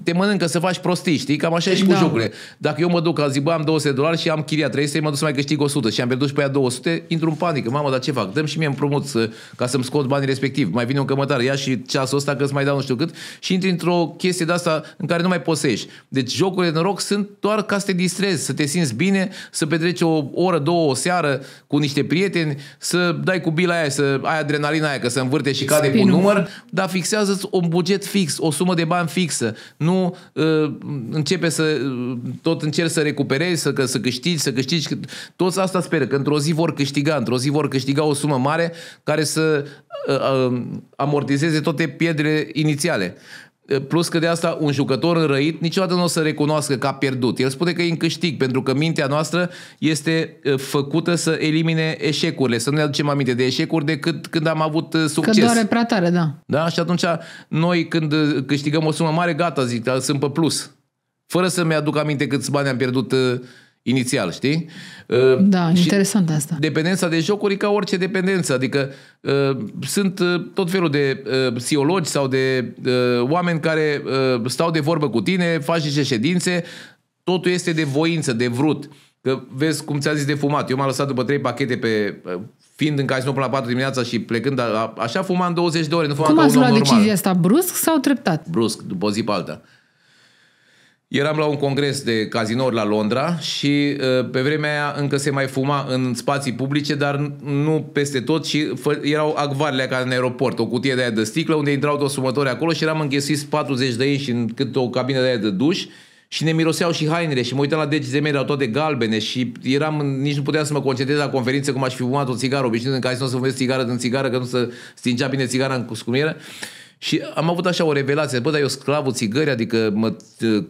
Te mănâncă să faci prostii, știi? Cam așa e și păi cu da. jocurile. Dacă eu mă duc, azi, bă, am 200 de dolari și am chiria 300, mă duc să mai câștig 100 și am pierdut și pe aia 200, intru în panică. Mamă, dar ce fac? Dăm și mie împrumut să, uh, ca să-mi scot banii respectiv. Mai vine un cămătar, ia și ceasul ăsta că îți mai dau nu știu cât și intri într-o chestie de asta în care nu mai poți să ieși. Deci jocurile de noroc sunt doar doar ca să te distrezi, să te simți bine, să petreci o oră, două, o seară cu niște prieteni, să dai cu bila aia, să ai adrenalina aia, că se învârte și cade Spinul. cu număr, dar fixează-ți un buget fix, o sumă de bani fixă. Nu uh, începe să tot încerci să recuperezi, să, să câștigi, să câștigi. Toți asta speră, că într-o zi vor câștiga, într-o zi vor câștiga o sumă mare care să uh, uh, amortizeze toate pierderile inițiale. Plus că de asta un jucător înrăit niciodată nu o să recunoască că a pierdut. El spune că e în câștig, pentru că mintea noastră este făcută să elimine eșecurile, să nu ne aducem aminte de eșecuri decât când am avut succes. Că doare prea tare, da. Da? Și atunci noi când câștigăm o sumă mare, gata, zic, da, sunt pe plus. Fără să-mi aduc aminte câți bani am pierdut inițial, știi? Ă, da, și interesant asta. Dependența de jocuri e ca orice dependență, adică ă, sunt ă, tot felul de psihologi sau de oameni care stau de vorbă cu tine, faci niște ședințe, totul este de voință, de vrut. Că vezi cum ți-a zis de fumat. Eu m-am lăsat după trei pachete pe fiind în casino până la 4 dimineața și plecând, a, așa fumam 20 de ore, nu fumam Cum ați luat normal. decizia asta, brusc sau treptat? Brusc, după o zi pe alta. Eram la un congres de cazinori la Londra și uh, pe vremea aia încă se mai fuma în spații publice, dar nu peste tot și erau acvarele ca în aeroport, o cutie de aia de sticlă unde intrau toți sumători acolo și eram înghesuiți 40 de și în cât o cabină de aia de duș și ne miroseau și hainele și mă uitam la degetele mele, erau toate galbene și eram, nici nu puteam să mă concentrez la conferință cum aș fi fumat o țigară, obișnuit în cazinor să fumez țigară din țigară, că nu se stingea bine țigara în scumieră. Și am avut așa o revelație, bă, dar eu sclavul țigării, adică mă ă,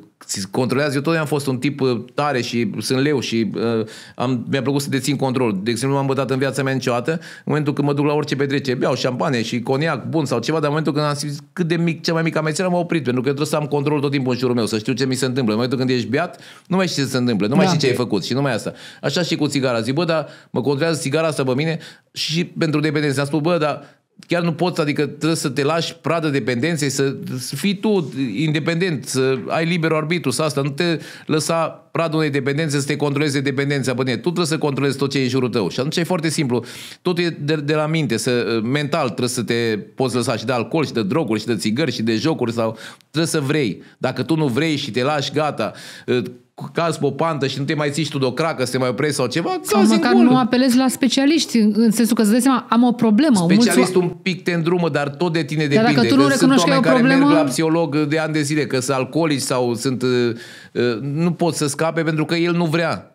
controlează, eu tot am fost un tip ă, tare și sunt leu și uh, am, mi-a plăcut să dețin control. De exemplu, nu m-am bătat în viața mea niciodată, în momentul când mă duc la orice petrece, beau șampane și coniac bun sau ceva, dar în momentul când am simțit cât de mic, cea mai mică amețeală, m-a oprit, pentru că eu trebuie să am control tot timpul în jurul meu, să știu ce mi se întâmplă. În momentul când ești beat, nu mai știi ce se întâmplă, nu mai da. știi ce ai făcut și nu mai asta. Așa și cu țigara. Zic, bă, dar mă controlează țigara asta pe mine și pentru dependență. Am spus, bă, dar chiar nu poți, adică trebuie să te lași pradă dependenței, să, să fii tu independent, să ai liber arbitru, să asta, nu te lăsa prad unei dependențe să te controleze dependența pe tine. Tu trebuie să controlezi tot ce e în jurul tău. Și atunci e foarte simplu. tot e de, de la minte. Să, uh, mental trebuie să te poți lăsa și de alcool și de droguri și de țigări și de jocuri sau trebuie să vrei. Dacă tu nu vrei și te lași, gata, uh, caz pe o pantă și nu te mai ții tu de o cracă să te mai oprești sau ceva, sau măcar nu apelezi la specialiști, în sensul că să dai seama, am o problemă. Specialist Mulți... un pic te îndrumă, dar tot de tine depinde. Dar dacă tu nu recunoști că e o problemă... Care merg la psiholog de ani de zile, că sunt alcoolici sau sunt... Uh, nu pot să scap scape pentru că el nu vrea.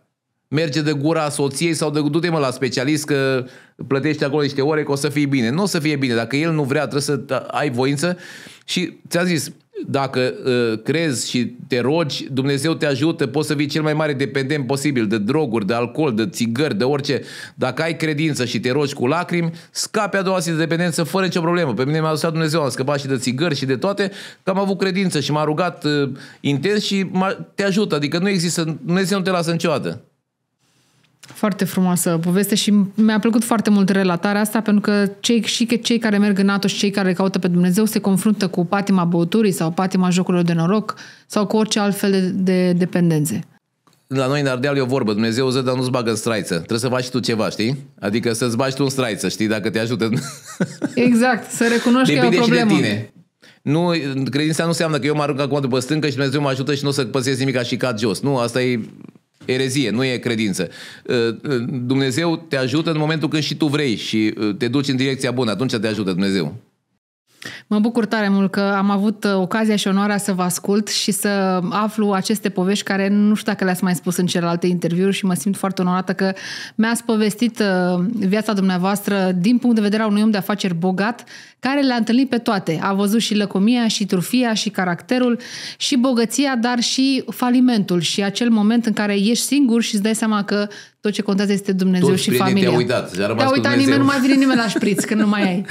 Merge de gura soției sau de du mă la specialist că plătește acolo niște ore că o să fie bine. Nu o să fie bine. Dacă el nu vrea, trebuie să ai voință și ți a zis, dacă uh, crezi și te rogi, Dumnezeu te ajută, poți să fii cel mai mare dependent posibil de droguri, de alcool, de țigări, de orice. Dacă ai credință și te rogi cu lacrimi, scapi a doua zi de dependență fără nicio problemă. Pe mine mi-a lăsat Dumnezeu, am scăpat și de țigări și de toate, că am avut credință și m-a rugat uh, intens și te ajută. Adică nu există, Dumnezeu nu te lasă niciodată. Foarte frumoasă poveste și mi-a plăcut foarte mult relatarea asta pentru că cei, și cei care merg în NATO și cei care caută pe Dumnezeu se confruntă cu patima băuturii sau patima jocurilor de noroc sau cu orice altfel de, de dependențe. La noi în Ardeal e o vorbă, Dumnezeu zădă, dar nu-ți bagă în straiță. Trebuie să faci tu ceva, știi? Adică să-ți bagi tu în straiță, știi, dacă te ajută. Exact, să recunoști Depinde că e o problemă. Și de tine. Nu, credința nu înseamnă că eu mă arunc acum după stâncă și Dumnezeu mă ajută și nu o să pățesc nimic și cad jos. Nu, asta e erezie, nu e credință. Uh, uh, Dumnezeu te ajută în momentul când și tu vrei și uh, te duci în direcția bună, atunci te ajută Dumnezeu. Mă bucur tare mult că am avut ocazia și onoarea să vă ascult și să aflu aceste povești care nu știu dacă le-ați mai spus în celelalte interviuri și mă simt foarte onorată că mi-ați povestit viața dumneavoastră din punct de vedere al unui om de afaceri bogat care le-a întâlnit pe toate. A văzut și lăcomia, și trufia, și caracterul, și bogăția, dar și falimentul și acel moment în care ești singur și îți dai seama că tot ce contează este Dumnezeu Toți și familia. Te-a uitat, te-a uitat Dumnezeu. nimeni, nu mai vine nimeni la șpriț când nu mai ai.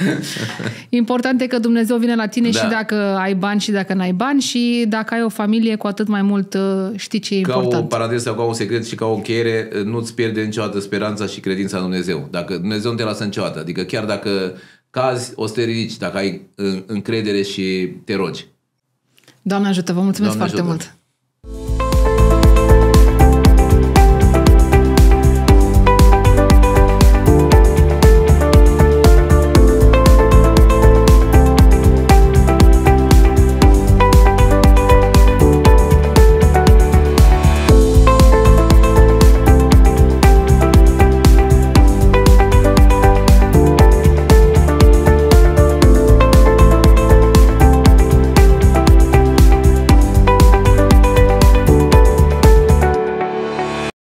Important e că Dumnezeu vine la tine da. și dacă ai bani și dacă n-ai bani și dacă ai o familie cu atât mai mult uh, știi ce e ca important. Ca o paranteză sau ca un secret și ca o încheiere, uh, nu-ți pierde niciodată speranța și credința în Dumnezeu. Dacă Dumnezeu nu te lasă niciodată, adică chiar dacă cazi, o să te ridici dacă ai uh, încredere și te rogi. Doamne ajută, vă mulțumesc Doamne foarte ajută. mult!